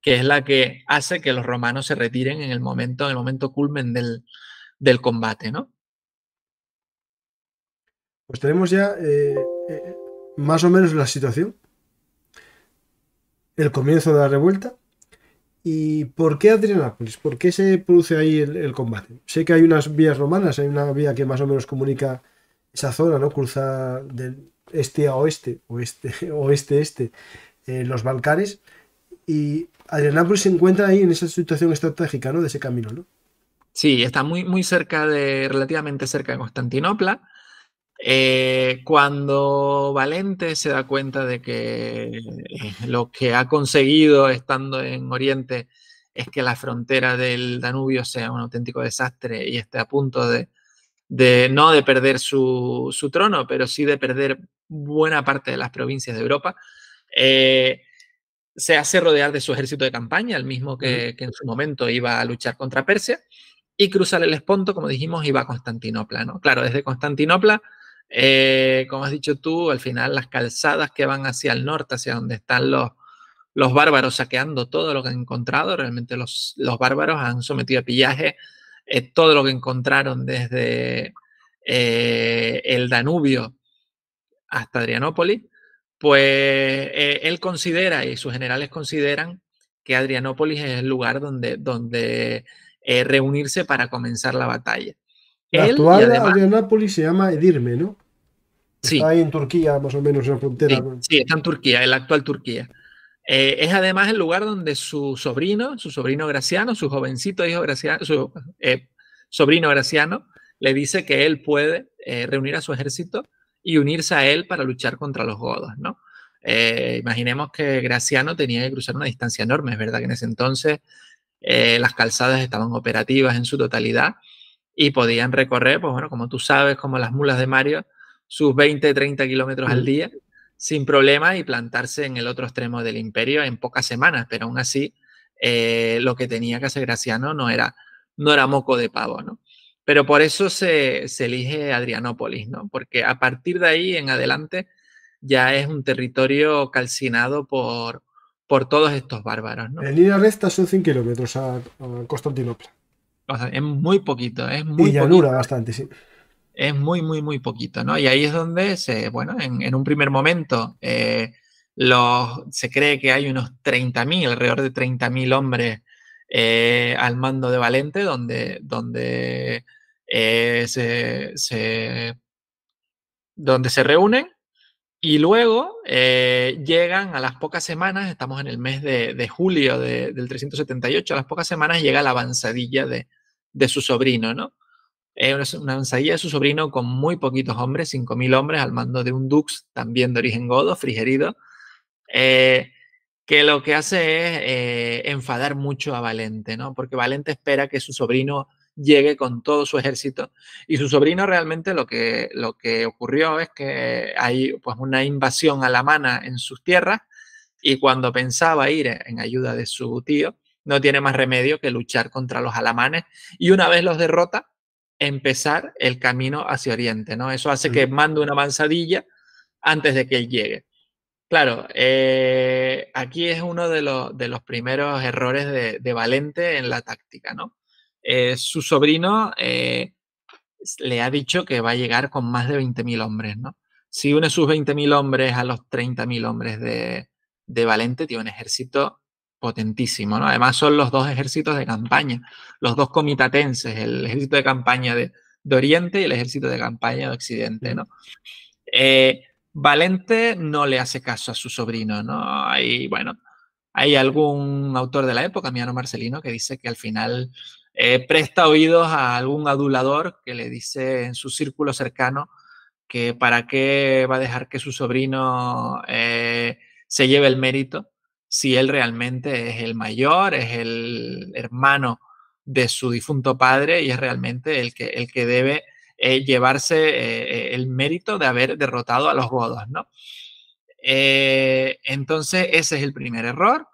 que es la que hace que los romanos se retiren en el momento, en el momento culmen del, combate, ¿no? Pues tenemos ya eh, eh, más o menos la situación, el comienzo de la revuelta. ¿Y por qué Adrianápolis? ¿Por qué se produce ahí el, combate? Sé que hay unas vías romanas, hay una vía que más o menos comunica esa zona, ¿no? Cruza del este a oeste, oeste, oeste-este, eh, los Balcanes y Adrianápolis se encuentra ahí en esa situación estratégica, ¿no? De ese camino, ¿no? Sí, está muy, muy cerca de, relativamente cerca de Constantinopla. Eh, cuando Valente se da cuenta de que eh, lo que ha conseguido estando en Oriente es que la frontera del Danubio sea un auténtico desastre y esté a punto de, de no de perder su, su, trono, pero sí de perder buena parte de las provincias de Europa, eh, se hace rodear de su ejército de campaña, el mismo que, en su momento iba a luchar contra Persia, y cruzar el Esponto, como dijimos, iba a Constantinopla, ¿no? Claro, desde Constantinopla, eh, como has dicho tú, al final las calzadas que van hacia el norte, hacia donde están los, los bárbaros saqueando todo lo que han encontrado, realmente los, bárbaros han sometido a pillaje eh, todo lo que encontraron desde eh, el Danubio hasta Adrianópolis, pues eh, él considera y sus generales consideran que Adrianópolis es el lugar donde, donde eh, reunirse para comenzar la batalla. La actual Adrianópolis se llama Edirme, ¿no? Sí. Está ahí en Turquía, más o menos, en la frontera. Sí, está en Turquía, en la actual Turquía. Eh, es además el lugar donde su sobrino, su sobrino Graciano, su jovencito hijo Graciano, su sobrino Graciano, le dice que él puede reunir a su ejército y unirse a él para luchar contra los godos, ¿no? Eh, imaginemos que Graciano tenía que cruzar una distancia enorme, es verdad que en ese entonces eh, las calzadas estaban operativas en su totalidad y podían recorrer, pues bueno, como tú sabes, como las mulas de Mario, sus 20, 30 kilómetros al día sin problemas y plantarse en el otro extremo del imperio en pocas semanas, pero aún así eh, lo que tenía que hacer Graciano no era, no era moco de pavo, ¿no? Pero por eso se, elige Adrianópolis, ¿no? Porque a partir de ahí en adelante ya es un territorio calcinado por, por todos estos bárbaros. ¿no? En línea recta son 100 kilómetros a, Constantinopla. es muy poquito, es muy. Y llanura bastante, sí. Es muy, muy, muy poquito, ¿no? Y ahí es donde se, bueno, en, un primer momento eh, los, se cree que hay unos 30.000, alrededor de 30.000 hombres eh, al mando de Valente, donde, donde, eh, se, donde se reúnen y luego eh, llegan a las pocas semanas, estamos en el mes de, julio de, del 378, a las pocas semanas llega la avanzadilla de, su sobrino, ¿no? una, avanzadilla de su sobrino con muy poquitos hombres, 5.000 hombres, al mando de un dux también de origen godo, frigerido, que lo que hace es eh, enfadar mucho a Valente, ¿no? Porque Valente espera que su sobrino llegue con todo su ejército y su sobrino realmente lo que, lo que ocurrió es que hay pues una invasión alamana en sus tierras y cuando pensaba ir en ayuda de su tío, no tiene más remedio que luchar contra los alamanes y una vez los derrota, empezar el camino hacia Oriente, ¿no? Eso hace que mande una avanzadilla antes de que él llegue. Claro, eh, aquí es uno de los, de los primeros errores de, Valente en la táctica, ¿no? Eh, su sobrino eh, le ha dicho que va a llegar con más de 20.000 hombres, ¿no? Si une sus 20.000 hombres a los 30.000 hombres de, Valente, tiene un ejército potentísimo, ¿no? Además son los dos ejércitos de campaña, los dos comitatenses, el ejército de campaña de, Oriente y el ejército de campaña de Occidente, ¿no? Valente no le hace caso a su sobrino, ¿no? Hay, bueno, hay algún autor de la época, Miano Marcelino, que dice que al final eh, presta oídos a algún adulador que le dice en su círculo cercano que para qué va a dejar que su sobrino eh, se lleve el mérito si él realmente es el mayor, es el hermano de su difunto padre y es realmente el que, el que debe eh, llevarse eh, el mérito de haber derrotado a los godos, ¿no? Eh, entonces, ese es el primer error.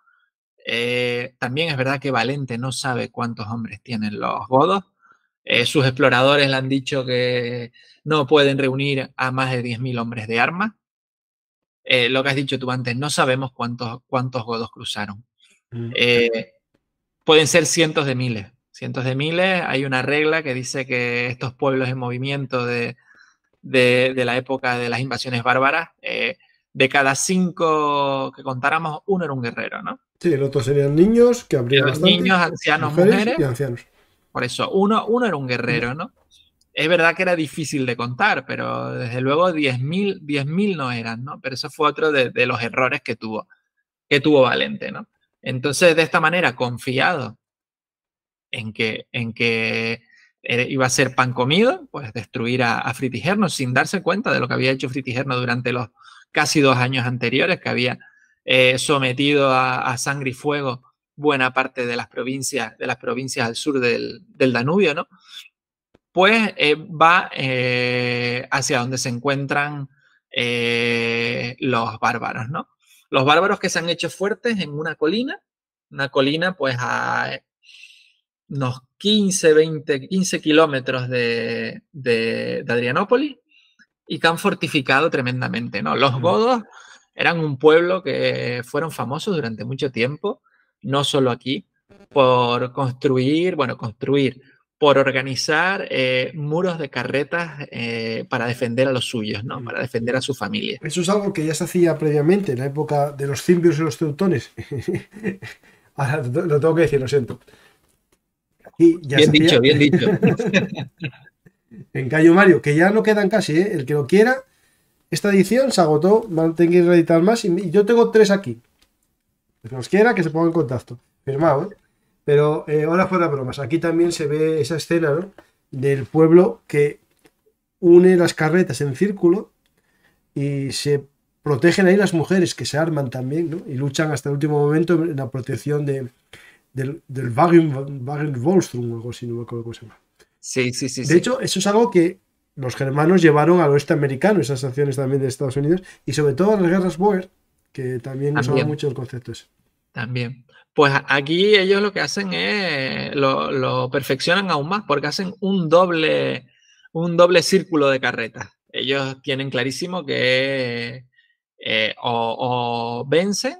también es verdad que Valente no sabe cuántos hombres tienen los godos. sus exploradores le han dicho que no pueden reunir a más de 10.000 hombres de armas. lo que has dicho tú antes, no sabemos cuántos, cuántos godos cruzaron. Mm. pueden ser cientos de miles, cientos de miles, hay una regla que dice que estos pueblos en movimiento de, de, la época de las invasiones bárbaras, eh, de cada cinco que contáramos, uno era un guerrero, ¿no? Sí, el otro serían niños, que habría los niños, ancianos, mujeres, y ancianos. Por eso, uno, uno era un guerrero, ¿no? Es verdad que era difícil de contar, pero desde luego 10.000 10 no eran, ¿no? Pero eso fue otro de, de los errores que tuvo, que tuvo Valente, ¿no? Entonces, de esta manera, confiado en que, en que eh, iba a ser pan comido, pues destruir a, a Fritigerno sin darse cuenta de lo que había hecho Fritigerno durante los casi dos años anteriores, que había eh, sometido a, sangre y fuego buena parte de las provincias, de las provincias al sur del, Danubio, ¿no? Pues eh, va hacia donde se encuentran los bárbaros, ¿no? Los bárbaros que se han hecho fuertes en una colina, una colina pues a unos 15, 20, 15 kilómetros de, de, Adrianópolis y que han fortificado tremendamente. ¿no? Los godos eran un pueblo que fueron famosos durante mucho tiempo, no solo aquí, por construir, bueno, construir, por organizar eh, muros de carretas eh, para defender a los suyos, ¿no? Mm. Para defender a su familia. Eso es algo que ya se hacía previamente, en la época de los cimbios y los teutones. Ahora, lo tengo que decir, lo siento bien dicho, bien dicho. en Cayo Mario, que ya no quedan casi, ¿eh? el que lo quiera. Esta edición se agotó, van a tener que reeditar más y yo tengo tres aquí. El que nos quiera, que se ponga en contacto. Firmado, ¿eh? Pero eh, ahora fuera bromas, aquí también se ve esa escena, ¿no? Del pueblo que une las carretas en círculo y se protegen ahí las mujeres que se arman también, ¿no? Y luchan hasta el último momento en la protección de, del, del Wagen, o algo así, no se llama. Sí, sí, sí. De hecho, eso es algo que los germanos llevaron al oeste americano, esas acciones también de Estados Unidos, y sobre todo las guerras Boer, que también nos mucho el concepto ese. También. Pues aquí ellos lo que hacen es, lo, perfeccionan aún más porque hacen un doble, un doble círculo de carreta. Ellos tienen clarísimo que eh, o, o, vencen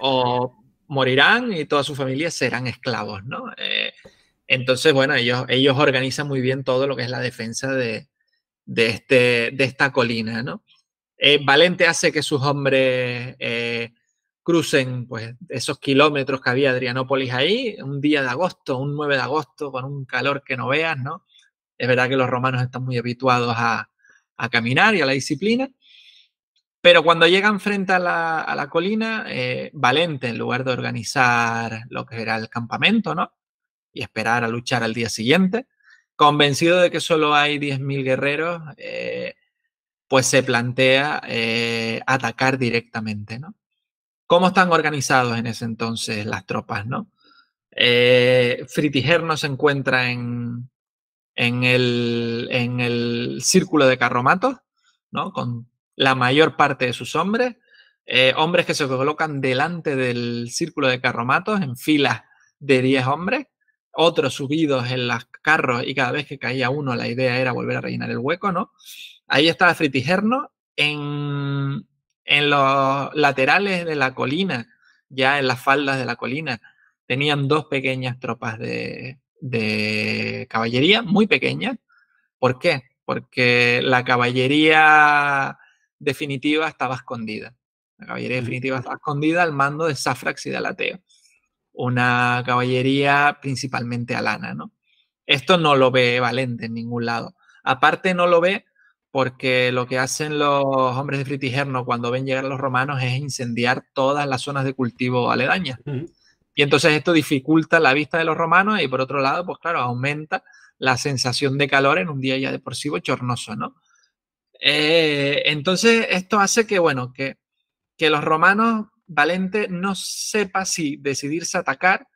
o, morirán y toda su familia serán esclavos, ¿no? Eh, entonces, bueno, ellos, ellos organizan muy bien todo lo que es la defensa de, de, este, de esta colina, ¿no? Eh, Valente hace que sus hombres eh, crucen pues, esos kilómetros que había Adrianópolis ahí, un día de agosto, un 9 de agosto, con un calor que no veas, ¿no? Es verdad que los romanos están muy habituados a, a caminar y a la disciplina, pero cuando llegan frente a la, colina, eh, Valente, en lugar de organizar lo que era el campamento, ¿no? Y esperar a luchar al día siguiente, convencido de que solo hay 10.000 guerreros, eh, pues se plantea eh, atacar directamente, ¿no? ¿Cómo están organizados en ese entonces las tropas, no? Fritiger no se encuentra en, el, círculo de carromatos, ¿no? Con la mayor parte de sus hombres, eh, hombres que se colocan delante del círculo de carromatos en filas de 10 hombres, otros subidos en los carros y cada vez que caía uno la idea era volver a rellenar el hueco, ¿no? Ahí estaba Fritigerno en, en los laterales de la colina, ya en las faldas de la colina, tenían dos pequeñas tropas de, de caballería, muy pequeñas. ¿Por qué? Porque la caballería definitiva estaba escondida. La caballería definitiva estaba escondida al mando de Safrax y de Alateo. Una caballería principalmente alana, ¿no? Esto no lo ve Valente en ningún lado. Aparte no lo ve porque lo que hacen los hombres de Fritigerno cuando ven llegar los romanos es incendiar todas las zonas de cultivo aledañas. Y entonces esto dificulta la vista de los romanos y por otro lado, pues claro, aumenta la sensación de calor en un día ya de por sí ¿no? Eh, entonces, esto hace que, bueno, que, los romanos, Valente no sepa si decidirse atacar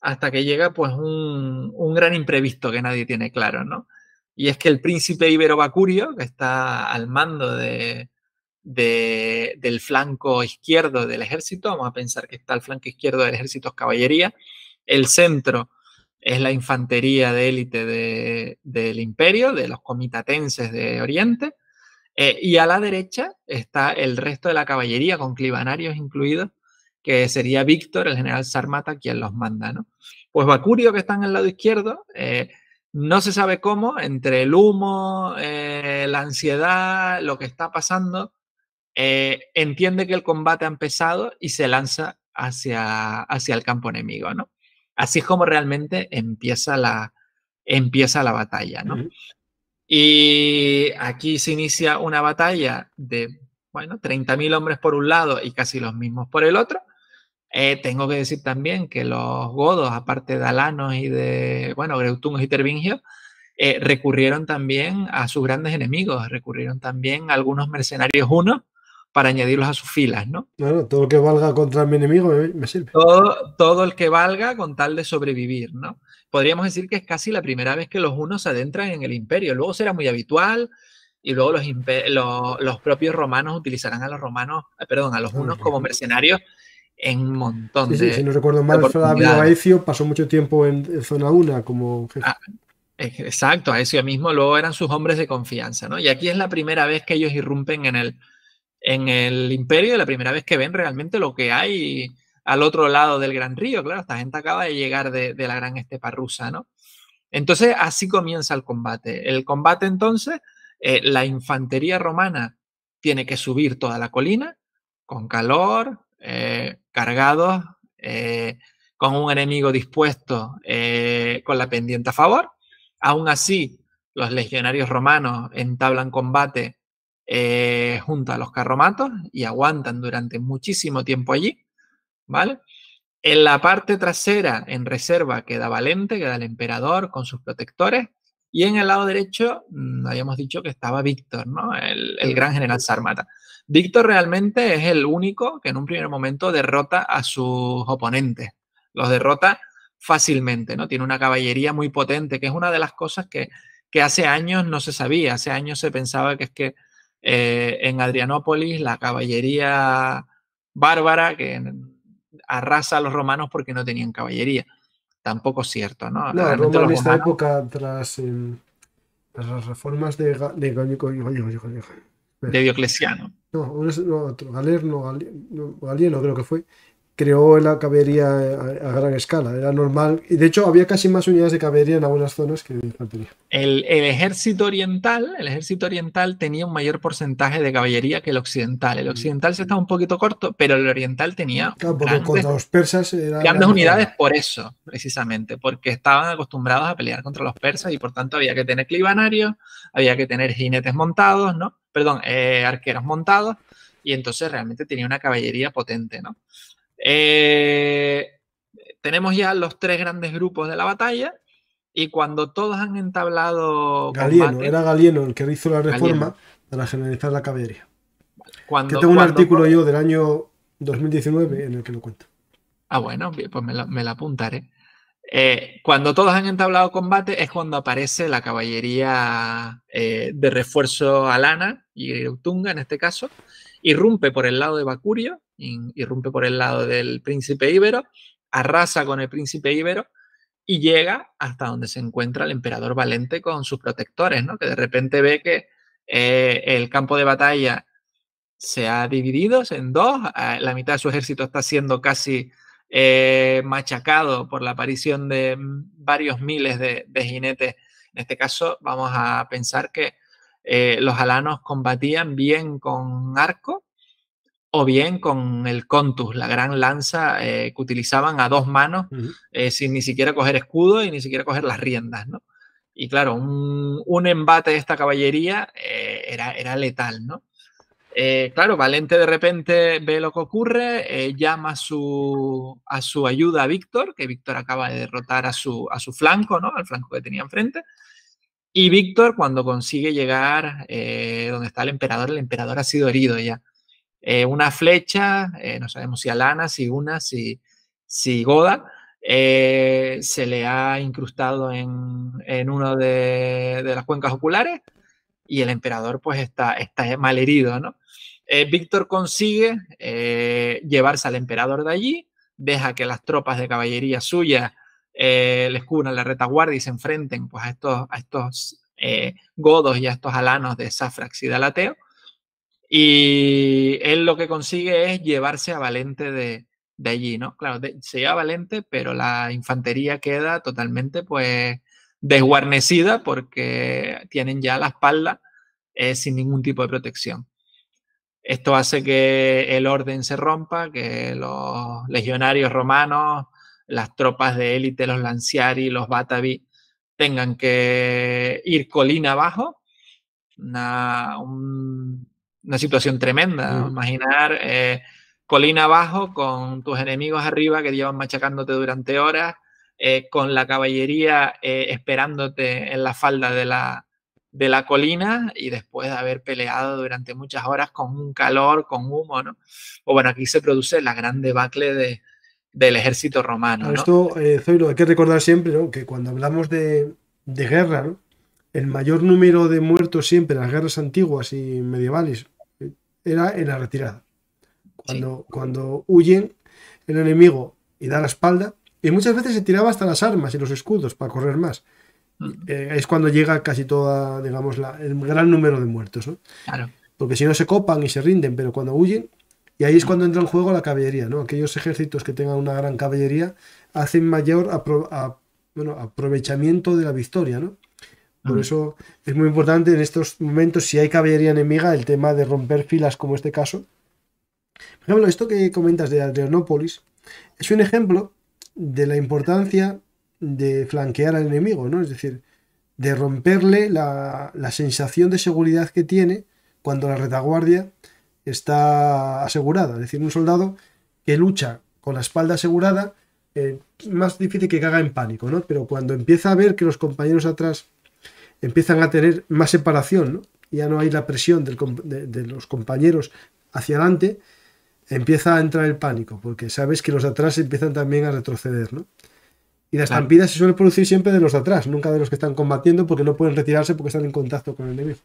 hasta que llega pues un, gran imprevisto que nadie tiene claro, ¿no? Y es que el príncipe Ibero Bacurio, que está al mando de, del flanco izquierdo del ejército, vamos a pensar que está el flanco izquierdo del ejército es caballería, el centro es la infantería de élite del imperio, de los comitatenses de Oriente, eh, y a la derecha está el resto de la caballería, con clibanarios incluidos, que sería Víctor, el general Sarmata, quien los manda. ¿no? Pues Bacurio, que está en el lado izquierdo, eh, no se sabe cómo, entre el humo, eh, la ansiedad, lo que está pasando, entiende que el combate ha empezado y se lanza hacia, hacia el campo enemigo. ¿no? Así es como realmente empieza la, empieza la batalla. ¿no? Y aquí se inicia una batalla de, bueno, 30.000 hombres por un lado y casi los mismos por el otro. Eh, tengo que decir también que los godos, aparte de alanos y de, bueno, greutungos y tervingios, eh, recurrieron también a sus grandes enemigos, recurrieron también a algunos mercenarios unos para añadirlos a sus filas, ¿no? todo lo que valga contra mi enemigo me, sirve. Todo, todo, el que valga con tal de sobrevivir, ¿no? Podríamos decir que es casi la primera vez que los unos se adentran en el imperio. Luego será muy habitual y luego los, los, propios romanos utilizarán a los romanos, eh, perdón, a los ah, unos como mercenarios en un montón de... si no recuerdo mal, Flavio Aecio pasó mucho tiempo en, Zona una como jefe. Ah, eh, exacto, Aecio mismo, luego eran sus hombres de confianza, ¿no? Y aquí es la primera vez que ellos irrumpen en el en el imperio, la primera vez que ven realmente lo que hay al otro lado del gran río, claro, esta gente acaba de llegar de, la gran estepa rusa, ¿no? Entonces, así comienza el combate. El combate entonces, eh, la infantería romana tiene que subir toda la colina con calor, eh, cargados, eh, con un enemigo dispuesto, con la pendiente a favor. Aún así, los legionarios romanos entablan combate eh, junto a los carromatos y aguantan durante muchísimo tiempo allí, ¿vale? En la parte trasera, en reserva, queda Valente, queda el emperador con sus protectores. Y en el lado derecho, mm, habíamos dicho que estaba Víctor, ¿no? El, gran general Sarmata. Víctor realmente es el único que en un primer momento derrota a sus oponentes. Los derrota fácilmente, ¿no? Tiene una caballería muy potente, que es una de las cosas que, que hace años no se sabía. Hace años se pensaba que es que eh, en Adrianópolis, la caballería bárbara que arrasa a los romanos porque no tenían caballería. Tampoco es cierto, ¿no? no en esta época, tras, las reformas de, de, Dioclesiano. No, es otro, Galerno, Galieno, creo que fue, creó la caballería a, gran escala. Era normal. Y de hecho, había casi más unidades de caballería en algunas zonas que de infantería. El, el, ejército oriental, el ejército oriental tenía un mayor porcentaje de caballería que el occidental. El mm. occidental se estaba un poquito corto, pero el oriental tenía claro, grandes, contra los persas grandes unidades por eso, precisamente, porque estaban acostumbrados a pelear contra los persas y por tanto había que tener clibanarios, había que tener jinetes montados, ¿no? Perdón, eh, arqueros montados, y entonces realmente tenía una caballería potente, ¿no? Eh, tenemos ya los tres grandes grupos de la batalla y cuando todos han entablado... Galieno, combate, era Galieno el que hizo la reforma para generalizar la caballería. Cuando, tengo un artículo yo del año 2019 en el que lo cuento. Ah, bueno, pues me la, apuntaré. Eh, cuando todos han entablado combate es cuando aparece la caballería eh, de refuerzo Alana y Utunga en este caso, irrumpe por el lado de Bacurio, irrumpe por el lado del príncipe íbero, arrasa con el príncipe íbero y llega hasta donde se encuentra el emperador Valente con sus protectores, ¿no? que de repente ve que eh, el campo de batalla se ha dividido en dos, la mitad de su ejército está siendo casi eh, machacado por la aparición de mm, varios miles de, jinetes. En este caso, vamos a pensar que eh, los alanos combatían bien con arco o bien con el contus, la gran lanza eh, que utilizaban a dos manos eh, sin ni siquiera coger escudo y ni siquiera coger las riendas, Y claro, un, embate de esta caballería era, letal, claro, Valente de repente ve lo que ocurre, llama a su, ayuda a Víctor, que Víctor acaba de derrotar a su, a su flanco, ¿no? Al flanco que tenía enfrente. Y Víctor, cuando consigue llegar eh, donde está el emperador, el emperador ha sido herido ya. Eh, una flecha, eh, no sabemos si Alana, si Una, si, si Goda, se le ha incrustado en, en una de, de, las cuencas oculares y el emperador pues está, está mal herido, ¿no? Víctor consigue llevarse al emperador de allí, deja que las tropas de caballería suyas eh, les cubran la retaguardia y se enfrenten pues, a estos, a estos eh, godos y a estos alanos de Safrax y de Y él lo que consigue es llevarse a Valente de, allí, ¿no? Claro, se lleva a Valente, pero la infantería queda totalmente pues desguarnecida porque tienen ya la espalda eh, sin ningún tipo de protección. Esto hace que el orden se rompa, que los legionarios romanos las tropas de élite, los Lanciari, los Batavi, tengan que ir colina abajo. Una, una situación tremenda. Mm. Imaginar eh, colina abajo con tus enemigos arriba que llevan machacándote durante horas, eh, con la caballería eh, esperándote en la falda de la, de la colina y después de haber peleado durante muchas horas con un calor, con humo, O bueno, aquí se produce la grande debacle de, del ejército romano. Esto, eh, hay que recordar siempre que cuando hablamos de, guerra, el mayor número de muertos siempre en las guerras antiguas y medievales eh, era en la retirada. Cuando, cuando huyen el enemigo y da la espalda, y muchas veces se tiraba hasta las armas y los escudos para correr más. Mm. Eh, es cuando llega casi toda, digamos, el gran número de muertos. Porque si no se copan y se rinden, pero cuando huyen, y ahí es cuando entra en juego la caballería, ¿no? Aquellos ejércitos que tengan una gran caballería hacen mayor bueno, aprovechamiento de la victoria, ¿no? Por mm. eso es muy importante en estos momentos, si hay caballería enemiga, el tema de romper filas como este caso. Por ejemplo, esto que comentas de Adrianópolis es un ejemplo de la importancia de flanquear al enemigo, ¿no? Es decir, de romperle la, la sensación de seguridad que tiene cuando la retaguardia está asegurada. Es decir, un soldado que lucha con la espalda asegurada, es eh, más difícil que caga en pánico, ¿no? Pero cuando empieza a ver que los compañeros atrás empiezan a tener más separación, ¿no? ya no hay la presión de, los compañeros hacia adelante, empieza a entrar el pánico, porque sabes que los de atrás empiezan también a retroceder, ¿no? Y las estampida se suele producir siempre de los de atrás, nunca de los que están combatiendo, porque no pueden retirarse porque están en contacto con el enemigo.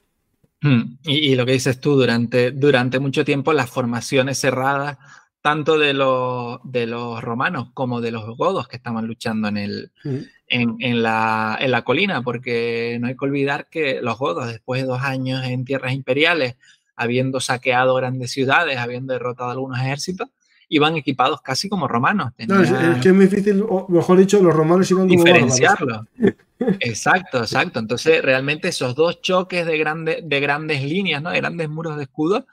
Mm, y, lo que dices tú, durante, durante mucho tiempo las formaciones cerradas, tanto de los, de los romanos como de los godos que estaban luchando en, el, mm. en, la, en, la, colina, porque no hay que olvidar que los godos, después de dos años en tierras imperiales, habiendo saqueado grandes ciudades, habiendo derrotado algunos ejércitos, iban equipados casi como romanos. No, es, que es muy difícil, mejor dicho, los romanos iban como Diferenciarlo. exacto, exacto. Entonces, realmente esos dos choques de, grandes, de grandes líneas, ¿no? de grandes muros de escudo,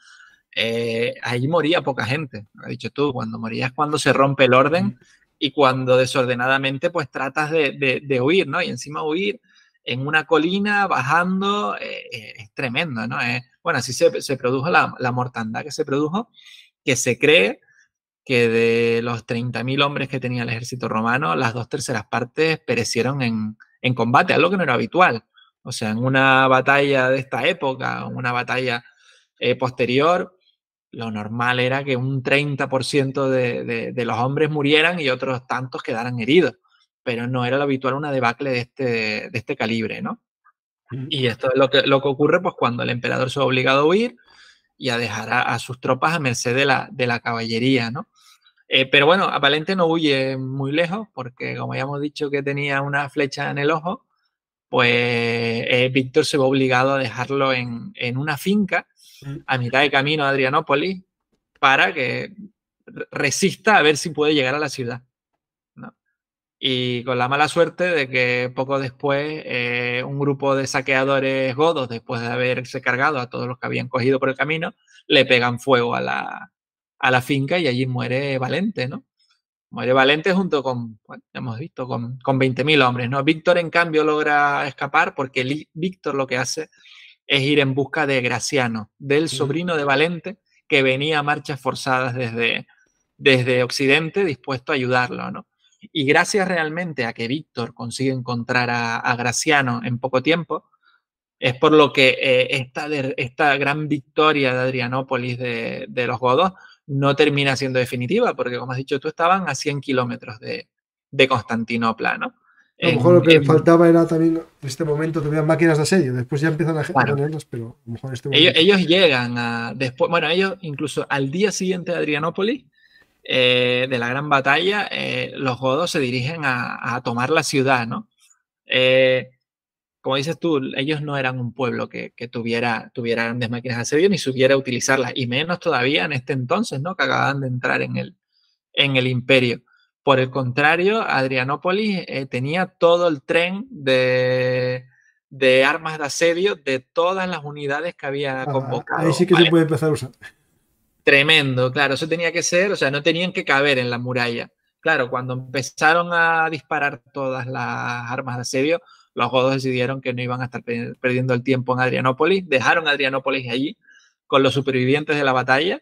eh, ahí moría poca gente. Lo has dicho tú, cuando morías cuando se rompe el orden y cuando desordenadamente pues tratas de, de, de huir, ¿no? Y encima huir en una colina, bajando, eh, eh, es tremendo, ¿no? bueno, así se, se produjo la, la, mortandad que se produjo, que se cree que de los 30.000 hombres que tenía el ejército romano, las dos terceras partes perecieron en, combate, algo que no era habitual. O sea, en una batalla de esta época, en una batalla eh, posterior, lo normal era que un 30% de, de, de, los hombres murieran y otros tantos quedaran heridos, pero no era lo habitual una debacle de este, de este calibre, ¿no? Y esto es lo que, lo que ocurre pues, cuando el emperador se ha obligado a huir y a dejar a, sus tropas a merced de la, de la caballería, ¿no? Eh, pero bueno, Valente no huye muy lejos porque, como ya hemos dicho que tenía una flecha en el ojo, pues eh, Víctor se ve obligado a dejarlo en, una finca a mitad de camino a Adrianópolis para que resista a ver si puede llegar a la ciudad. Y con la mala suerte de que poco después eh, un grupo de saqueadores godos, después de haberse cargado a todos los que habían cogido por el camino, le pegan fuego a la, a la finca y allí muere Valente, ¿no? Muere Valente junto con, hemos visto, con, con 20.000 hombres, ¿no? Víctor, en cambio, logra escapar porque Víctor lo que hace es ir en busca de Graciano, del sobrino de Valente, que venía a marchas forzadas desde, desde Occidente dispuesto a ayudarlo, ¿no? Y gracias realmente a que Víctor consigue encontrar a, Graciano en poco tiempo, es por lo que eh, esta, esta, gran victoria de Adrianópolis de, de los godos no termina siendo definitiva, porque como has dicho tú, estaban a 100 kilómetros de, de, Constantinopla, ¿no? A lo mejor lo que faltaba era también, en este momento tenían máquinas de asedio, después ya empiezan a bueno, pero a lo mejor en este momento... Ellos, llegan a, después, bueno, ellos incluso al día siguiente de Adrianópolis, eh, de la gran batalla, eh, los godos se dirigen a, a tomar la ciudad, ¿no? Eh, como dices tú, ellos no eran un pueblo que, tuviera, grandes máquinas de asedio ni supiera utilizarlas, y menos todavía en este entonces, ¿no? Que acababan de entrar en el, en el imperio. Por el contrario, Adrianópolis eh, tenía todo el tren de, armas de asedio de todas las unidades que había ah, convocado. ahí sí que se puede empezar a usar. Tremendo, claro, eso tenía que ser, o sea, no tenían que caber en la muralla. Claro, cuando empezaron a disparar todas las armas de asedio, los godos decidieron que no iban a estar perdiendo el tiempo en Adrianópolis, dejaron Adrianópolis allí con los supervivientes de la batalla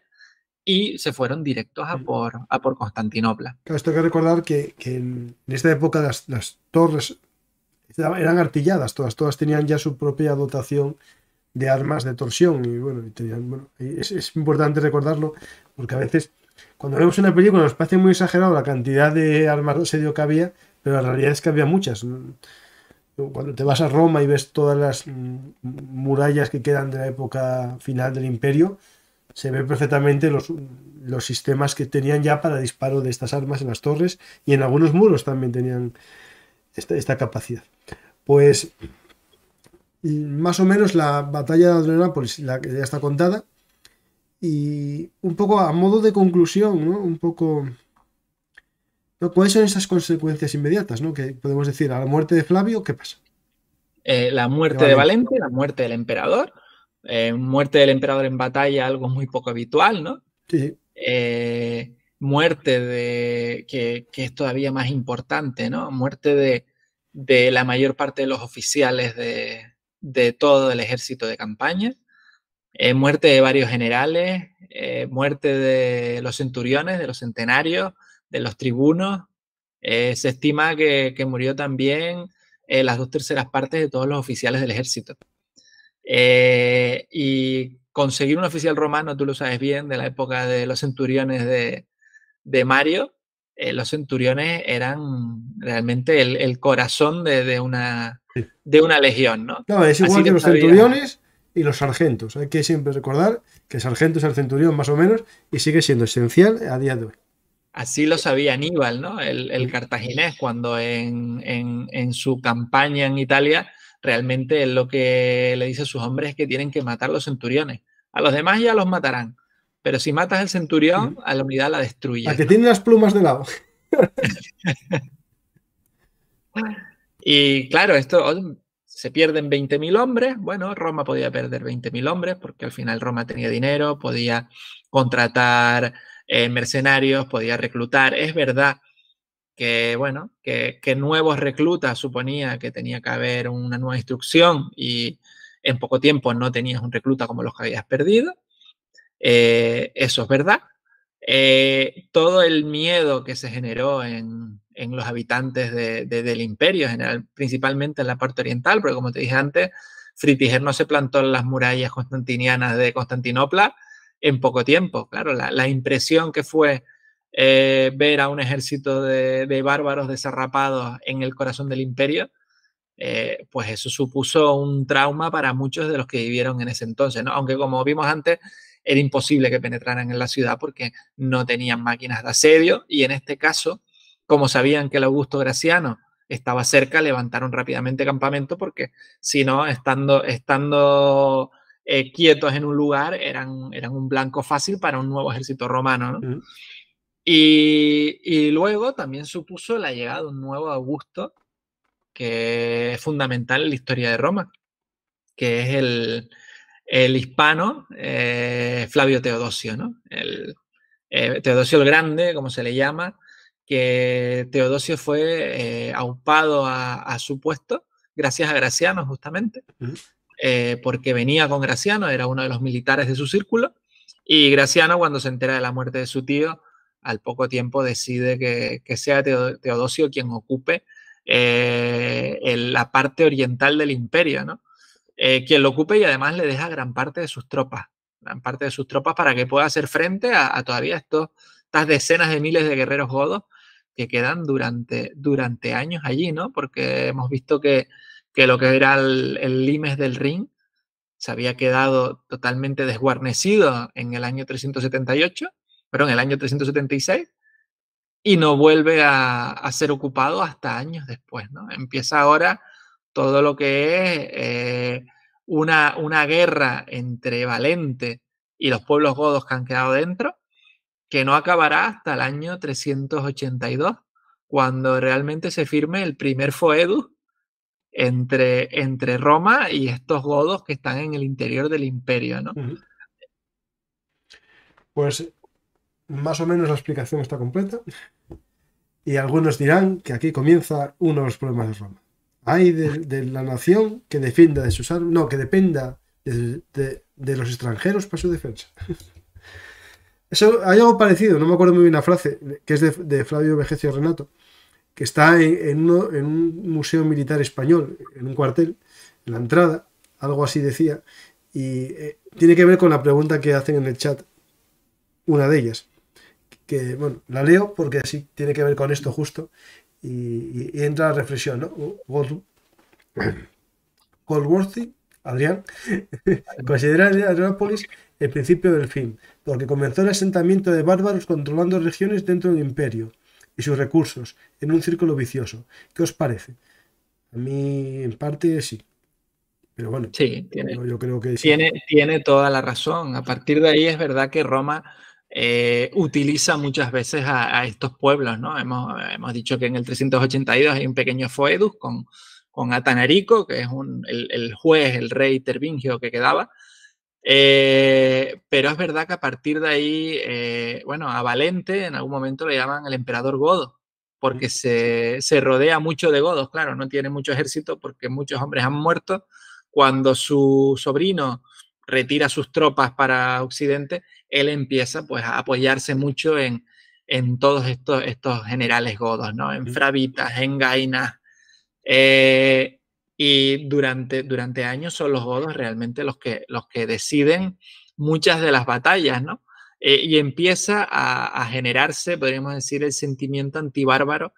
y se fueron directos a por, a por Constantinopla. Claro, esto hay que recordar que, en, esta época las, torres eran artilladas, todas, todas tenían ya su propia dotación de armas de torsión y bueno, es, importante recordarlo porque a veces cuando vemos una película nos parece muy exagerado la cantidad de armas de asedio que había, pero la realidad es que había muchas. Cuando te vas a Roma y ves todas las murallas que quedan de la época final del imperio, se ve perfectamente los, los sistemas que tenían ya para disparo de estas armas en las torres y en algunos muros también tenían esta, capacidad. Pues más o menos la batalla de adrianópolis la que ya está contada y un poco a modo de conclusión, ¿no? un poco ¿Cuáles son esas consecuencias inmediatas? ¿no? Que podemos decir, a la muerte de Flavio, ¿qué pasa? Eh, la muerte de Valente, la muerte del emperador, eh, muerte del emperador en batalla, algo muy poco habitual, ¿no? Eh, muerte de, que, es todavía más importante, ¿no? Muerte de, la mayor parte de los oficiales de, de todo el ejército de campaña, muerte de varios generales, muerte de los centuriones, de los centenarios, de los tribunos. Eh, se estima que, murió también eh, las dos terceras partes de todos los oficiales del ejército. Eh, y conseguir un oficial romano, tú lo sabes bien, de la época de los centuriones de, de Mario, los centuriones eran realmente el, corazón de, una, de una legión, ¿no? No, es igual que, los centuriones y los sargentos. Hay que siempre recordar que el sargento es el centurión más o menos y sigue siendo esencial a día de hoy. Así lo sabía Aníbal, ¿no? El, cartaginés, cuando en, su campaña en Italia, realmente lo que le dice a sus hombres es que tienen que matar los centuriones. A los demás ya los matarán. Pero si matas al centurión, a la unidad la destruye. A que tiene las plumas de lado. y claro, esto oh, se pierden 20.000 hombres. Bueno, Roma podía perder 20.000 hombres porque al final Roma tenía dinero, podía contratar eh, mercenarios, podía reclutar. Es verdad que, bueno, que, nuevos reclutas suponía que tenía que haber una nueva instrucción y en poco tiempo no tenías un recluta como los que habías perdido. Eh, eso es verdad. Eh, todo el miedo que se generó en, los habitantes del imperio, general, principalmente en la parte oriental, porque como te dije antes, Fritiger no se plantó en las murallas constantinianas de Constantinopla en poco tiempo. Claro, la, impresión que fue eh, ver a un ejército de, bárbaros desarrapados en el corazón del imperio, eh, pues eso supuso un trauma para muchos de los que vivieron en ese entonces, ¿no? Aunque como vimos antes, era imposible que penetraran en la ciudad porque no tenían máquinas de asedio y en este caso, como sabían que el Augusto Graciano estaba cerca, levantaron rápidamente campamento porque si no, estando, estando eh, quietos en un lugar eran, eran un blanco fácil para un nuevo ejército romano. y, luego también supuso la llegada de un nuevo Augusto, que es fundamental en la historia de Roma, que es el, hispano eh, Flavio Teodosio, ¿no? el, eh, Teodosio el Grande, como se le llama, que Teodosio fue aupado a, su puesto gracias a Graciano, justamente, eh, porque venía con Graciano, era uno de los militares de su círculo, y Graciano cuando se entera de la muerte de su tío, al poco tiempo decide que, sea Teodosio quien ocupe eh, la parte oriental del imperio, ¿no? Eh, quien lo ocupe y además le deja gran parte de sus tropas, gran parte de sus tropas para que pueda hacer frente a, todavía estas decenas de miles de guerreros godos que quedan durante, durante años allí, ¿no? Porque hemos visto que, que lo que era el, limes del ring se había quedado totalmente desguarnecido en el año 378, pero en el año 376, y no vuelve a, ser ocupado hasta años después. ¿no? Empieza ahora todo lo que es eh, una, una guerra entre Valente y los pueblos godos que han quedado dentro, que no acabará hasta el año 382, cuando realmente se firme el primer Foedus entre, entre Roma y estos godos que están en el interior del imperio, ¿no? Pues más o menos la explicación está completa. Y algunos dirán que aquí comienza uno de los problemas de Roma. Hay de, la nación que defienda de sus armas, no, que dependa de, los extranjeros para su defensa. Eso hay algo parecido, no me acuerdo muy bien la frase, que es de, Flavio Vegecio Renato, que está en, un museo militar español, en un cuartel, en la entrada, algo así decía, y eh, tiene que ver con la pregunta que hacen en el chat, una de ellas, que bueno, la leo porque así tiene que ver con esto justo, y, entra la reflexión, ¿no? Goldworthy, Adrián, considera Anápolis el principio del fin, porque comenzó el asentamiento de bárbaros controlando regiones dentro del imperio y sus recursos en un círculo vicioso. ¿Qué os parece? A mí, en parte, sí. Pero bueno, sí, tiene, yo, creo que Tiene, toda la razón. A partir de ahí es verdad que Roma eh, utiliza muchas veces a, estos pueblos, ¿no? Hemos, dicho que en el 382 hay un pequeño foedus con, con Atanarico, que es un, el, el, juez, el rey Tervingio que quedaba, eh, pero es verdad que a partir de ahí, eh, bueno, a Valente en algún momento le llaman el emperador Godo, porque se, se, rodea mucho de godos, claro, no tiene mucho ejército porque muchos hombres han muerto. Cuando su sobrino retira sus tropas para Occidente, él empieza pues a apoyarse mucho en, en todos estos, estos generales godos, ¿no? En fravitas, en gainas. Eh, y durante, durante años son los godos realmente los que, los que deciden muchas de las batallas, ¿no? Eh, y empieza a, a, generarse, podríamos decir, el sentimiento antibárbaro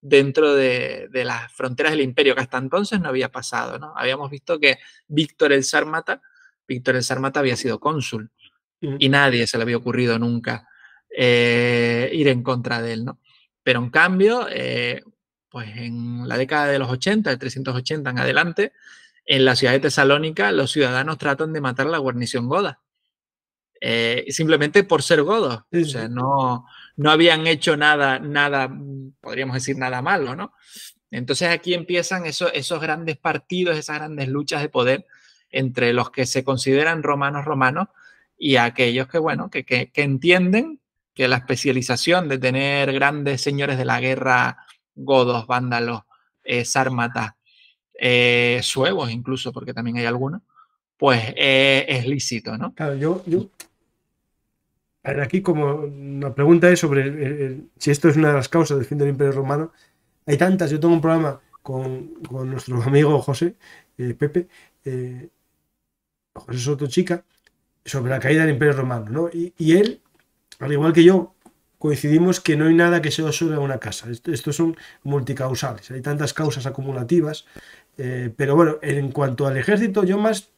dentro de, las fronteras del imperio, que hasta entonces no había pasado, ¿no? Habíamos visto que Víctor el Sarmata Víctor el había sido cónsul mm. y nadie se le había ocurrido nunca eh, ir en contra de él, ¿no? Pero en cambio, eh, pues en la década de los 80, de 380 en adelante, en la ciudad de Tesalónica los ciudadanos tratan de matar la guarnición goda. Eh, simplemente por ser godos. no, no habían hecho nada, nada, podríamos decir nada malo, ¿no? Entonces aquí empiezan esos, esos grandes partidos, esas grandes luchas de poder entre los que se consideran romanos romanos y aquellos que, bueno, que entienden que la especialización de tener grandes señores de la guerra godos, vándalos, eh, sármatas, eh, suevos incluso, porque también hay algunos, pues eh, es lícito, ¿no? Claro, yo, yo... Aquí como la pregunta es sobre si esto es una de las causas del fin del Imperio Romano. Hay tantas, yo tengo un programa con, con nuestro amigo José, Pepe, José Soto Chica, sobre la caída del Imperio Romano, ¿no? y, él, al igual que yo, coincidimos que no hay nada que sea solo una casa. Estos son multicausales, hay tantas causas acumulativas. Eh, pero bueno, en cuanto al ejército, yo más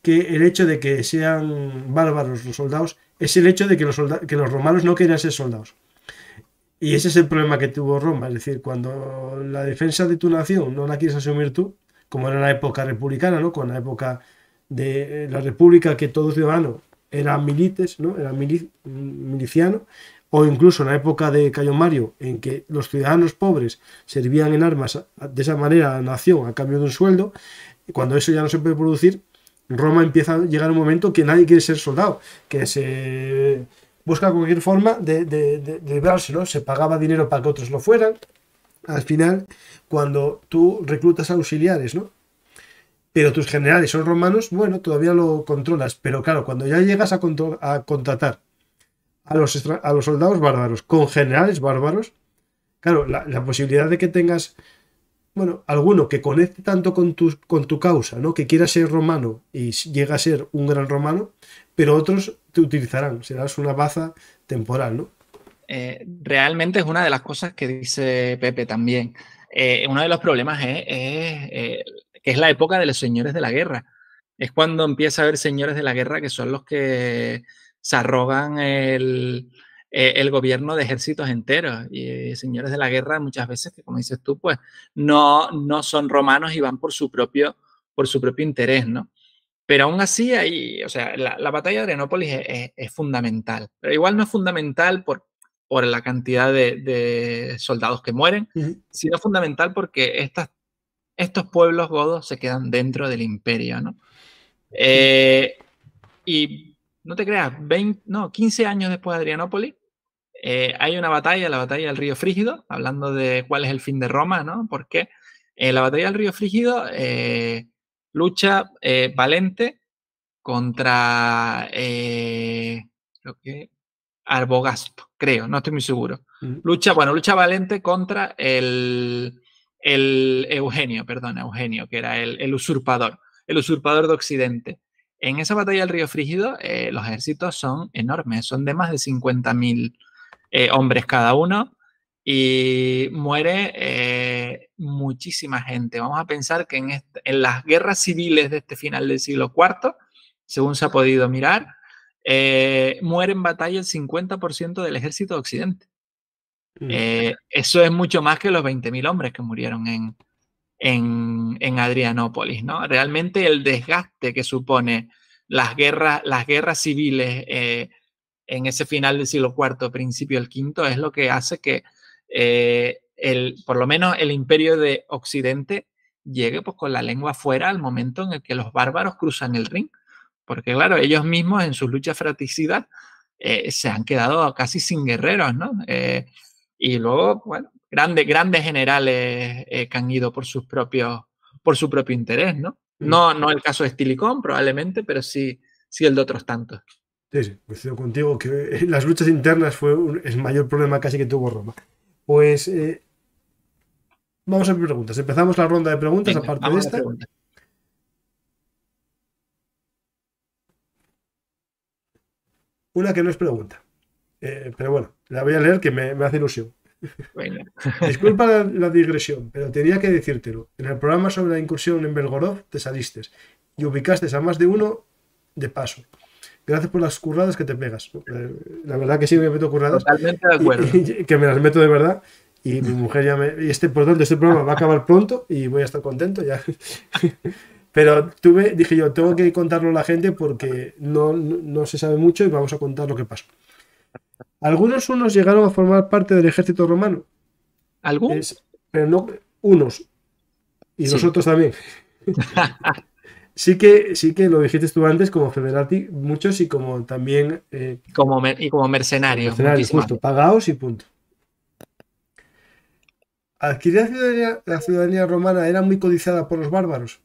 que el hecho de que sean bárbaros los soldados, es el hecho de que los, que los romanos no querían ser soldados. Y ese es el problema que tuvo Roma, es decir, cuando la defensa de tu nación no la quieres asumir tú, como era la época republicana, ¿no? Con la época de eh, la república que todo ciudadano era milites, ¿no? Era miliciano, o incluso en la época de Cayo Mario, en que los ciudadanos pobres servían en armas de esa manera a la nación a cambio de un sueldo, cuando eso ya no se puede producir, Roma empieza a llegar un momento que nadie quiere ser soldado, que se busca cualquier forma de, de, Se pagaba dinero para que otros lo fueran. Al final, cuando tú reclutas auxiliares, ¿no? Pero tus generales son romanos, bueno, todavía lo controlas. Pero claro, cuando ya llegas a contratar a los, soldados bárbaros, con generales bárbaros. Claro, la, posibilidad de que tengas, bueno, alguno que conecte tanto con tu, con tu causa, ¿no? Que quiera ser romano y llega a ser un gran romano, pero otros te utilizarán, serás una baza temporal, ¿no? Eh, realmente es una de las cosas que dice Pepe también. Eh, uno de los problemas es, eh, que es la época de los señores de la guerra. Es cuando empieza a haber señores de la guerra que son los que se arrogan el, eh, el gobierno de ejércitos enteros y eh, señores de la guerra muchas veces que como dices tú pues no, no son romanos y van por su propio por su propio interés no pero aún así ahí o sea la, batalla de Adrianópolis es, fundamental pero igual no es fundamental por por la cantidad de, soldados que mueren sino fundamental porque estas estos pueblos godos se quedan dentro del imperio no eh, y no te creas, 20, no, 15 años después de Adrianópolis, eh, hay una batalla, la batalla del río Frígido, hablando de cuál es el fin de Roma, ¿no? Porque en eh, la batalla del río Frígido eh, lucha Valente contra, creo que, Arbogaspo, creo, no estoy muy seguro. Lucha, bueno, lucha Valente contra el, Eugenio, perdón, Eugenio, que era el usurpador, el usurpador de Occidente. En esa batalla del río Frígido, eh, los ejércitos son enormes, son de más de 50.000 eh, hombres cada uno y muere eh, muchísima gente. Vamos a pensar que en, las guerras civiles de este final del siglo IV, según se ha podido mirar, muere en batalla el 50% del ejército de Occidente. Mm. eso es mucho más que los 20.000 hombres que murieron en, en, en Adrianópolis, ¿no? Realmente el desgaste que supone las guerras, las guerras civiles eh, en ese final del siglo IV, principio del V, es lo que hace que eh, el, por lo menos el imperio de Occidente llegue pues, con la lengua fuera al momento en el que los bárbaros cruzan el Rin. Porque claro, ellos mismos en sus lucha fratricidas eh, se han quedado casi sin guerreros, ¿no? y luego, bueno, grandes, generales eh, que han ido por sus propios, por su propio interés, ¿no? Mm. No, no el caso de Stilicon probablemente, pero sí, el de otros tantos. Sí, sí, coincido contigo que las luchas internas fue el mayor problema casi que tuvo Roma. Pues eh, vamos a preguntas. Empezamos la ronda de preguntas, aparte de esta. Una que no es pregunta. Eh, pero bueno, la voy a leer que me hace ilusión. Disculpa la, digresión, pero tenía que decírtelo. En el programa sobre la incursión en Belgorod te saliste y ubicaste a más de uno de paso. Gracias por las curradas que te pegas. Eh, la verdad que sí me meto curradas. Totalmente de acuerdo. que me las meto de verdad. Y mi mujer ya me. Y este, este programa va a acabar pronto y voy a estar contento ya. Pero tuve, dije yo, tengo que contarlo a la gente porque no se sabe mucho y vamos a contar lo que pasó. Algunos unos llegaron a formar parte del ejército romano. ¿Algunos? pero no, unos. Y nosotros también. sí que, sí que lo dijiste tú antes, como Federati, muchos y como también. Eh, como y como mercenarios. Mercenario, justo, pagados y punto. ¿Adquirir la ciudadanía, romana era muy codiciada por los bárbaros?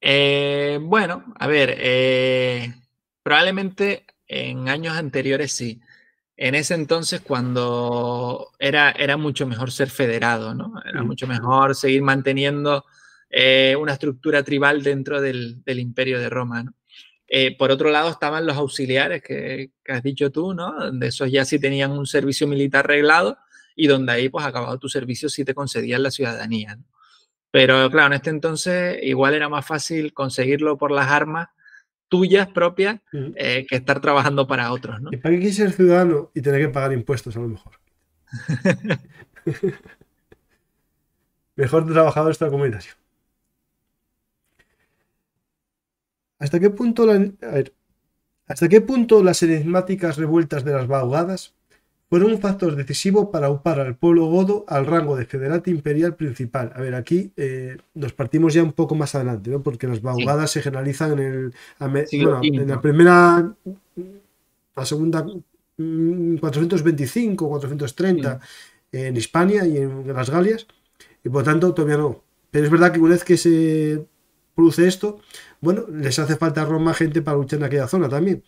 Eh, bueno, a ver, eh, probablemente en años anteriores sí. En ese entonces cuando era, era mucho mejor ser federado, ¿no? Era mucho mejor seguir manteniendo eh, una estructura tribal dentro del, imperio de Roma, eh, por otro lado estaban los auxiliares que, has dicho tú, ¿no? De esos ya sí tenían un servicio militar reglado y donde ahí pues acabado tu servicio sí te concedían la ciudadanía, Pero claro, en este entonces igual era más fácil conseguirlo por las armas tuyas propias eh, que estar trabajando para otros. ¿no? ¿Y para qué quieres ser ciudadano y tener que pagar impuestos a lo mejor? mejor trabajador esta comunidad. ¿Hasta qué punto hasta qué punto las enigmáticas revueltas de las bahogadas? fueron un factor decisivo para upar al pueblo godo al rango de federate imperial principal. A ver, aquí eh, nos partimos ya un poco más adelante, ¿no? porque las baugadas se generalizan en, el, bueno, en la primera, la segunda, 425, mm, 430, en España y en las Galias, y por lo tanto todavía no. Pero es verdad que una vez que se produce esto, bueno, les hace falta a Roma gente para luchar en aquella zona también.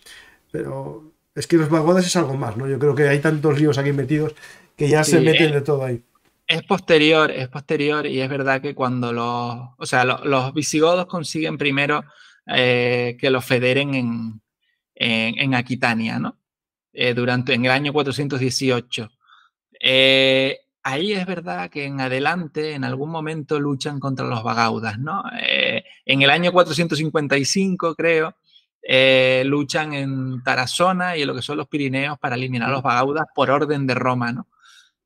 Pero es que los vagodas es algo más, ¿no? Yo creo que hay tantos ríos aquí metidos que ya se meten eh, de todo ahí. Es posterior, es posterior y es verdad que cuando los, o sea, los, visigodos consiguen primero eh, que los federen en, Aquitania, ¿no? Eh, durante, en el año 418. ahí es verdad que en adelante, en algún momento, luchan contra los vagaudas, ¿no? en el año 455, creo, eh, luchan en Tarazona y en lo que son los Pirineos para eliminar a los bagaudas por orden de Roma, ¿no?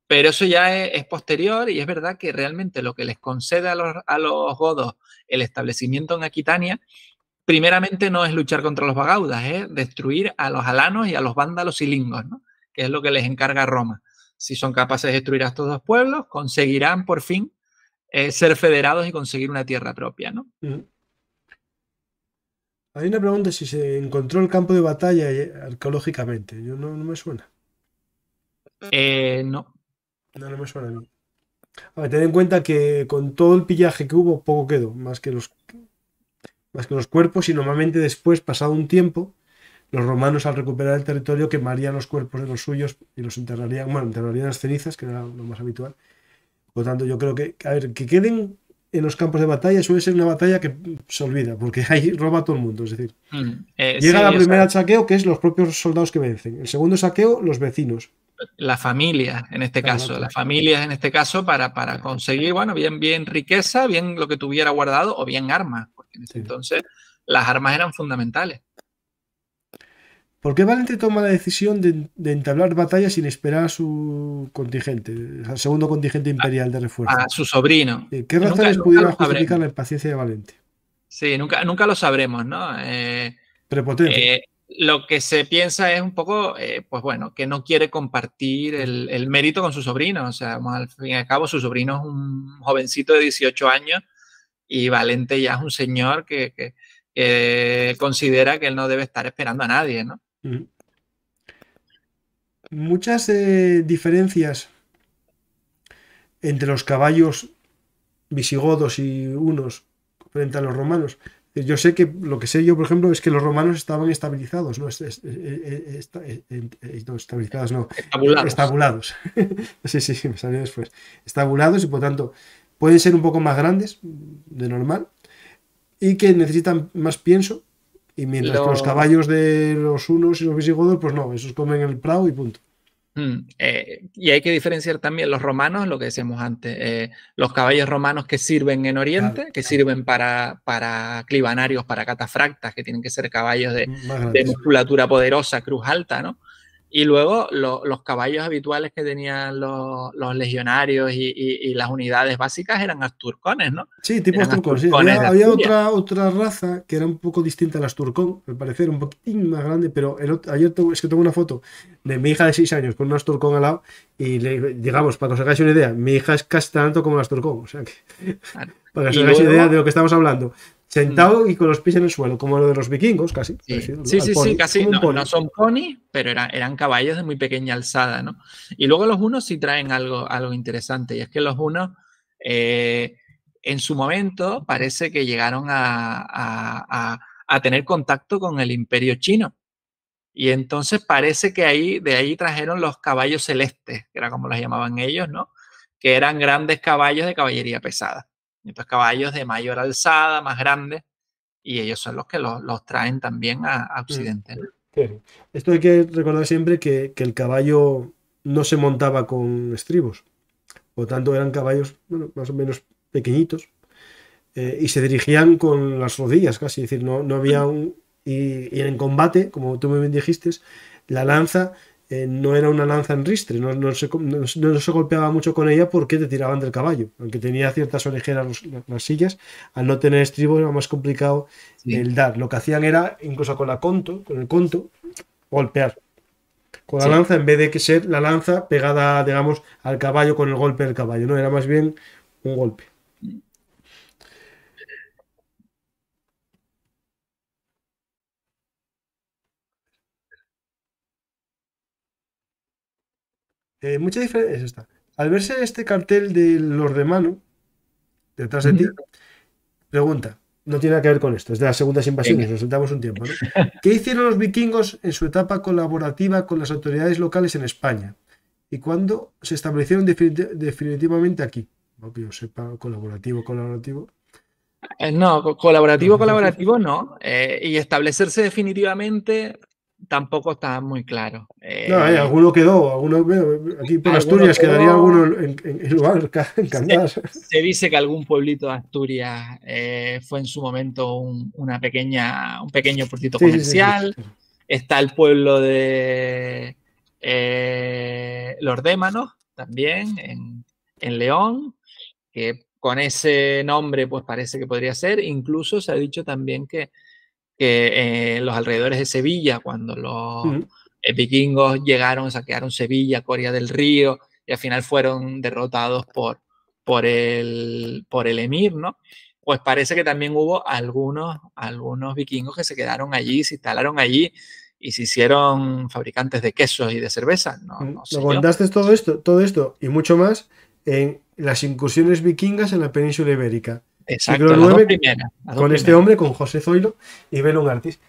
Pero eso ya es, posterior y es verdad que realmente lo que les concede a los, godos el establecimiento en Aquitania, primeramente no es luchar contra los bagaudas, es destruir a los alanos y a los vándalos y lingos, ¿no? que es lo que les encarga Roma. Si son capaces de destruir a estos dos pueblos, conseguirán por fin eh, ser federados y conseguir una tierra propia. ¿no? Hay una pregunta si se encontró el campo de batalla eh, arqueológicamente. Yo no, me suena. Mm. Eh, no. No, no me suena. A ver, ten en cuenta que con todo el pillaje que hubo, poco quedó, más que los, más que los cuerpos, y normalmente después, pasado un tiempo, los romanos al recuperar el territorio quemarían los cuerpos de los suyos y los enterrarían, bueno, enterrarían las cenizas, que era lo más habitual. Por lo tanto, yo creo que, a ver, que queden en los campos de batalla suele ser una batalla que se olvida, porque ahí roba a todo el mundo. Es decir, mm, eh, llega la primera saqueo, que es los propios soldados que vencen. El segundo saqueo, los vecinos. La familia, en este caso. la familia en este caso, para, para conseguir, bueno, bien, bien riqueza, bien lo que tuviera guardado, o bien armas. Porque en ese entonces las armas eran fundamentales. ¿Por qué Valente toma la decisión de, entablar batalla sin esperar a su contingente, al segundo contingente imperial de refuerzo? A su sobrino. Eh, ¿Qué razones pudieron justificar la impaciencia de Valente? Sí, nunca, nunca lo sabremos, ¿no? Eh, Prepotente. Eh, lo que se piensa es un poco, pues bueno, que no quiere compartir el, mérito con su sobrino. O sea, al fin y al cabo, su sobrino es un jovencito de 18 años y Valente ya es un señor que considera que él no debe estar esperando a nadie, ¿no? Muchas eh, diferencias entre los caballos visigodos y unos frente a los romanos. Eh, yo sé que lo que sé yo, por ejemplo, es que los romanos estaban estabilizados, ¿no? estabilizados, no. Estabulados. Estabulados. sí, sí, sí, me salió después. Estabulados y por tanto pueden ser un poco más grandes de normal y que necesitan más pienso y mientras que los caballos de los unos y los visigodos, pues no, esos comen el prado y punto. Mm, eh, y hay que diferenciar también los romanos, lo que decíamos antes, eh, los caballos romanos que sirven en Oriente, que sirven para, para para catafractas, que tienen que ser caballos de musculatura poderosa, cruz alta, ¿no? Y luego los caballos habituales que tenían los, legionarios y, las unidades básicas eran asturcones, ¿no? Sí, tipo asturcones. Sí. Había, otra, otra raza que era un poco distinta a al asturcón, al parecer, un poquitín más grande, pero ayer es que tengo una foto de mi hija de 6 años con un asturcón al lado y, le, digamos, para que os hagáis una idea, mi hija es casi tanto como el asturcón, o sea que... Para que os hagáis una idea de lo que estamos hablando. Sentado mm. y con los pies en el suelo, como lo de los vikingos, casi. Sí, sí, sí, casi. No, no, son ponis, pero eran, eran caballos de muy pequeña alzada, ¿no? Y luego los unos sí traen algo, algo interesante, y es que los unos, eh, en su momento, parece que llegaron a, tener contacto con el imperio chino. Y entonces parece que ahí, de ahí trajeron los caballos celestes, que era como los llamaban ellos, ¿no? Que eran grandes caballos de caballería pesada caballos de mayor alzada, más grandes, y ellos son los que los, traen también a, mm, Occidente. Esto hay que recordar siempre que, el caballo no se montaba con estribos, por lo tanto eran caballos más o menos pequeñitos eh, y se dirigían con las rodillas casi, es decir, no, no había mm. un... Y, en combate, como tú me dijiste, la lanza eh, no era una lanza en ristre, no, se, golpeaba mucho con ella porque te tiraban del caballo, aunque tenía ciertas orejeras las sillas, al no tener estribo era más complicado el dar. Lo que hacían era, incluso con la conto, con el conto, golpear. Con la lanza, en vez de que ser la lanza pegada, digamos, al caballo con el golpe del caballo, ¿no? Era más bien un golpe. Eh, mucha diferencia es Al verse este cartel de los de mano, detrás de ti, pregunta, no tiene nada que ver con esto, es de las segundas invasiones, nos sentamos un tiempo. ¿Qué hicieron los vikingos en su etapa colaborativa con las autoridades locales en España? ¿Y cuándo se establecieron definitivamente aquí? No que yo sepa, colaborativo, colaborativo. Eh, no, colaborativo, colaborativo no. Eh, y establecerse definitivamente, tampoco está muy claro. no, hay, eh, alguno quedó, alguno, aquí por Asturias quedaría alguno en, lugar, en se, se, dice que algún pueblito de Asturias eh, fue en su momento un, una pequeña, un pequeño puertito comercial. Está el pueblo de eh, Los Démanos, también, en, en León, que con ese nombre pues parece que podría ser. Incluso se ha dicho también que que en los alrededores de Sevilla, cuando los eh, vikingos llegaron, saquearon Sevilla, Coria del Río, y al final fueron derrotados por, por, el, por el emir, ¿no? Pues parece que también hubo algunos, algunos vikingos que se quedaron allí, se instalaron allí y se hicieron fabricantes de quesos y de cerveza. No, contaste todo esto, todo esto y mucho más en las incursiones vikingas en la península ibérica. Exacto, con este hombre, con José Zoilo y Belon Artis.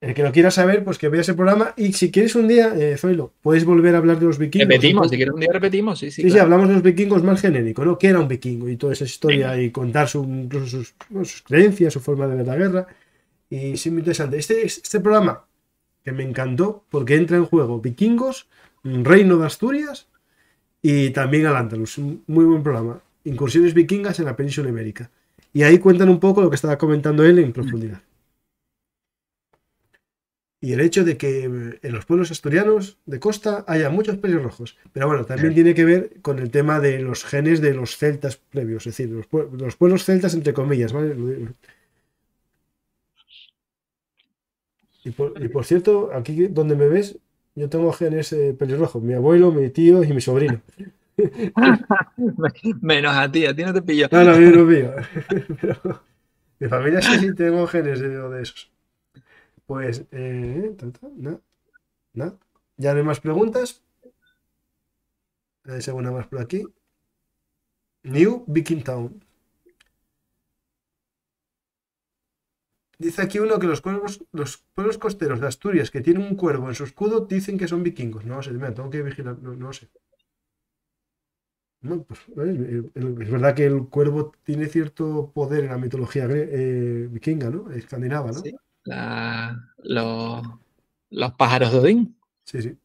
El que lo quiera saber, pues que vea ese programa. Y si quieres un día, eh, Zoilo, puedes volver a hablar de los vikingos. Repetimos, si quieres un día repetimos, sí, sí. Sí, hablamos de los vikingos más genérico, ¿no? ¿Qué era un vikingo? Y toda esa historia y contar sus, creencias, su forma de ver la guerra. Y sí, muy interesante. Este, este programa, que me encantó, porque entra en juego vikingos, mm, Reino de Asturias y también al muy buen programa. Incursiones vikingas en la península ibérica. Y ahí cuentan un poco lo que estaba comentando él en profundidad. Mm. Y el hecho de que eh, en los pueblos asturianos de costa haya muchos pelirrojos. Pero bueno, también tiene que ver con el tema de los genes de los celtas previos, es decir, los, pueblos celtas entre comillas, Y por, cierto, aquí donde me ves, yo tengo genes eh, pelirrojos, mi abuelo, mi tío y mi sobrino. Menos a ti, a ti no te pillo. No, no, no pillo. de familia sí, tengo genes de, de esos. Pues, eh, Ya no hay más preguntas. Hay segunda más por aquí. New Viking Town. Dice aquí uno que los cuervos, los pueblos costeros de Asturias que tienen un cuervo en su escudo dicen que son vikingos. No sé, tengo que vigilar, no, sé. Pues, eh, eh, es verdad que el cuervo tiene cierto poder en la mitología eh, vikinga, ¿no? Escandinava, ¿no? Sí, los, pájaros de Odín. Sí, sí.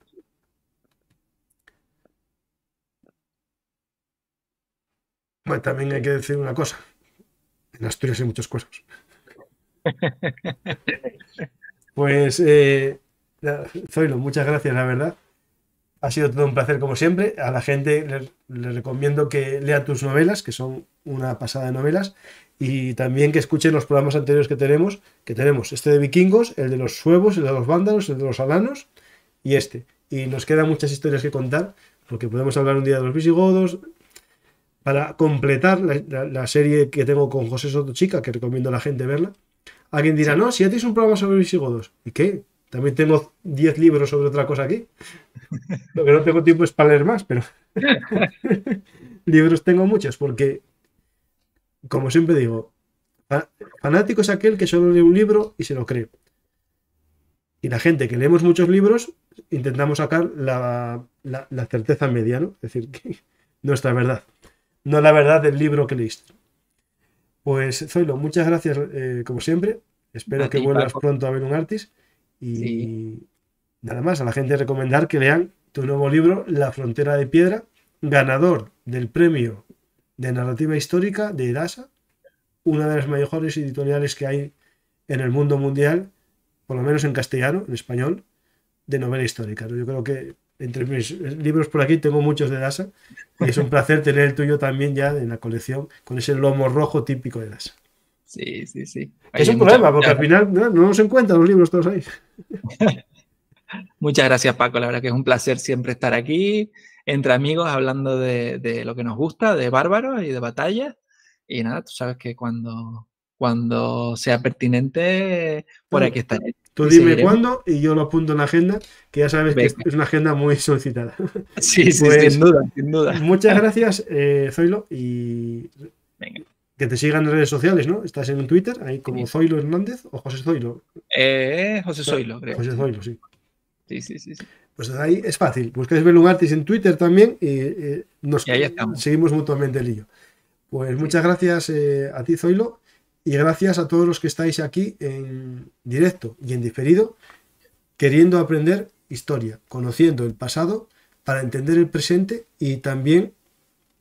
Bueno, también hay que decir una cosa. En Asturias hay muchos cuervos. Pues, eh, Zoilo, muchas gracias, la verdad. Ha sido todo un placer como siempre. A la gente les recomiendo que lea tus novelas, que son una pasada de novelas, y también que escuchen los programas anteriores que tenemos, que tenemos este de vikingos, el de los suevos, el de los vándalos, el de los alanos y este. Y nos quedan muchas historias que contar, porque podemos hablar un día de los visigodos. Para completar la, serie que tengo con José Soto Chica, que recomiendo a la gente verla, alguien dirá, no, si ya tienes un programa sobre visigodos. ¿Y qué? También tengo 10 libros sobre otra cosa aquí. Lo que no tengo tiempo es para leer más, pero libros tengo muchos porque, como siempre digo, fanático es aquel que solo lee un libro y se lo cree. Y la gente que leemos muchos libros intentamos sacar la, certeza media, ¿no? Es decir, que nuestra verdad, no la verdad del libro que leíste. Pues Zoilo, muchas gracias eh, como siempre. Espero que vuelvas pronto a ver un artis. Y, Nada más, a la gente recomendar que lean tu nuevo libro, La frontera de piedra, ganador del premio de narrativa histórica de Edasa, una de las mejores editoriales que hay en el mundo mundial, por lo menos en castellano, en español, de novela histórica. Yo creo que entre mis libros por aquí tengo muchos de Dasa y es un placer tener el tuyo también ya en la colección con ese lomo rojo típico de Dasa. Sí, sí, sí. es un problema porque al final no, no nos encuentran los libros todos ahí. Muchas gracias, Paco. La verdad que es un placer siempre estar aquí, entre amigos, hablando de, lo que nos gusta, de bárbaros y de batallas. Y nada, tú sabes que cuando, cuando sea pertinente, por aquí estaré. Tú dime cuándo y yo lo apunto en la agenda, que ya sabes que es una agenda muy solicitada. Sí, sí, pues sin duda, sin duda. Muchas gracias, eh, Zoilo, y que te sigan en redes sociales, ¿no? Estás en Twitter, ahí como Zoilo Hernández o José Zoilo. Eh, José Zoilo, creo. José Zoilo, sí. Pues ahí es fácil. Buscáis Belugartis Artis en Twitter también y eh, nos seguimos mutuamente el lío. Pues muchas gracias eh, a ti, Zoilo, y gracias a todos los que estáis aquí en directo y en diferido, queriendo aprender historia, conociendo el pasado para entender el presente y también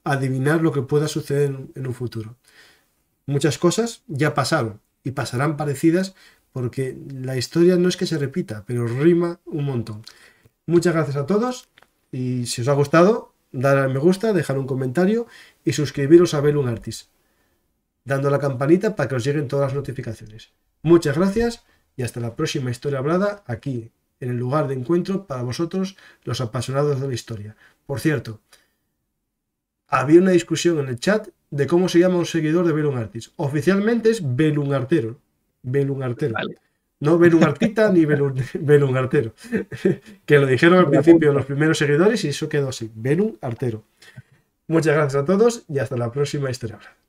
adivinar lo que pueda suceder en un futuro. Muchas cosas ya pasaron y pasarán parecidas, porque la historia no es que se repita, pero rima un montón. Muchas gracias a todos y si os ha gustado, dar a me gusta, dejar un comentario y suscribiros a Belun Artis, dando la campanita para que os lleguen todas las notificaciones. Muchas gracias y hasta la próxima historia hablada aquí, en el lugar de encuentro para vosotros los apasionados de la historia. Por cierto, había una discusión en el chat de cómo se llama un seguidor de Belun Artis. Oficialmente es Belun Artero un Artero. No Artita ni Belun, Artero. que lo dijeron al principio los primeros seguidores y eso quedó así. Artero. Muchas gracias a todos y hasta la próxima historia.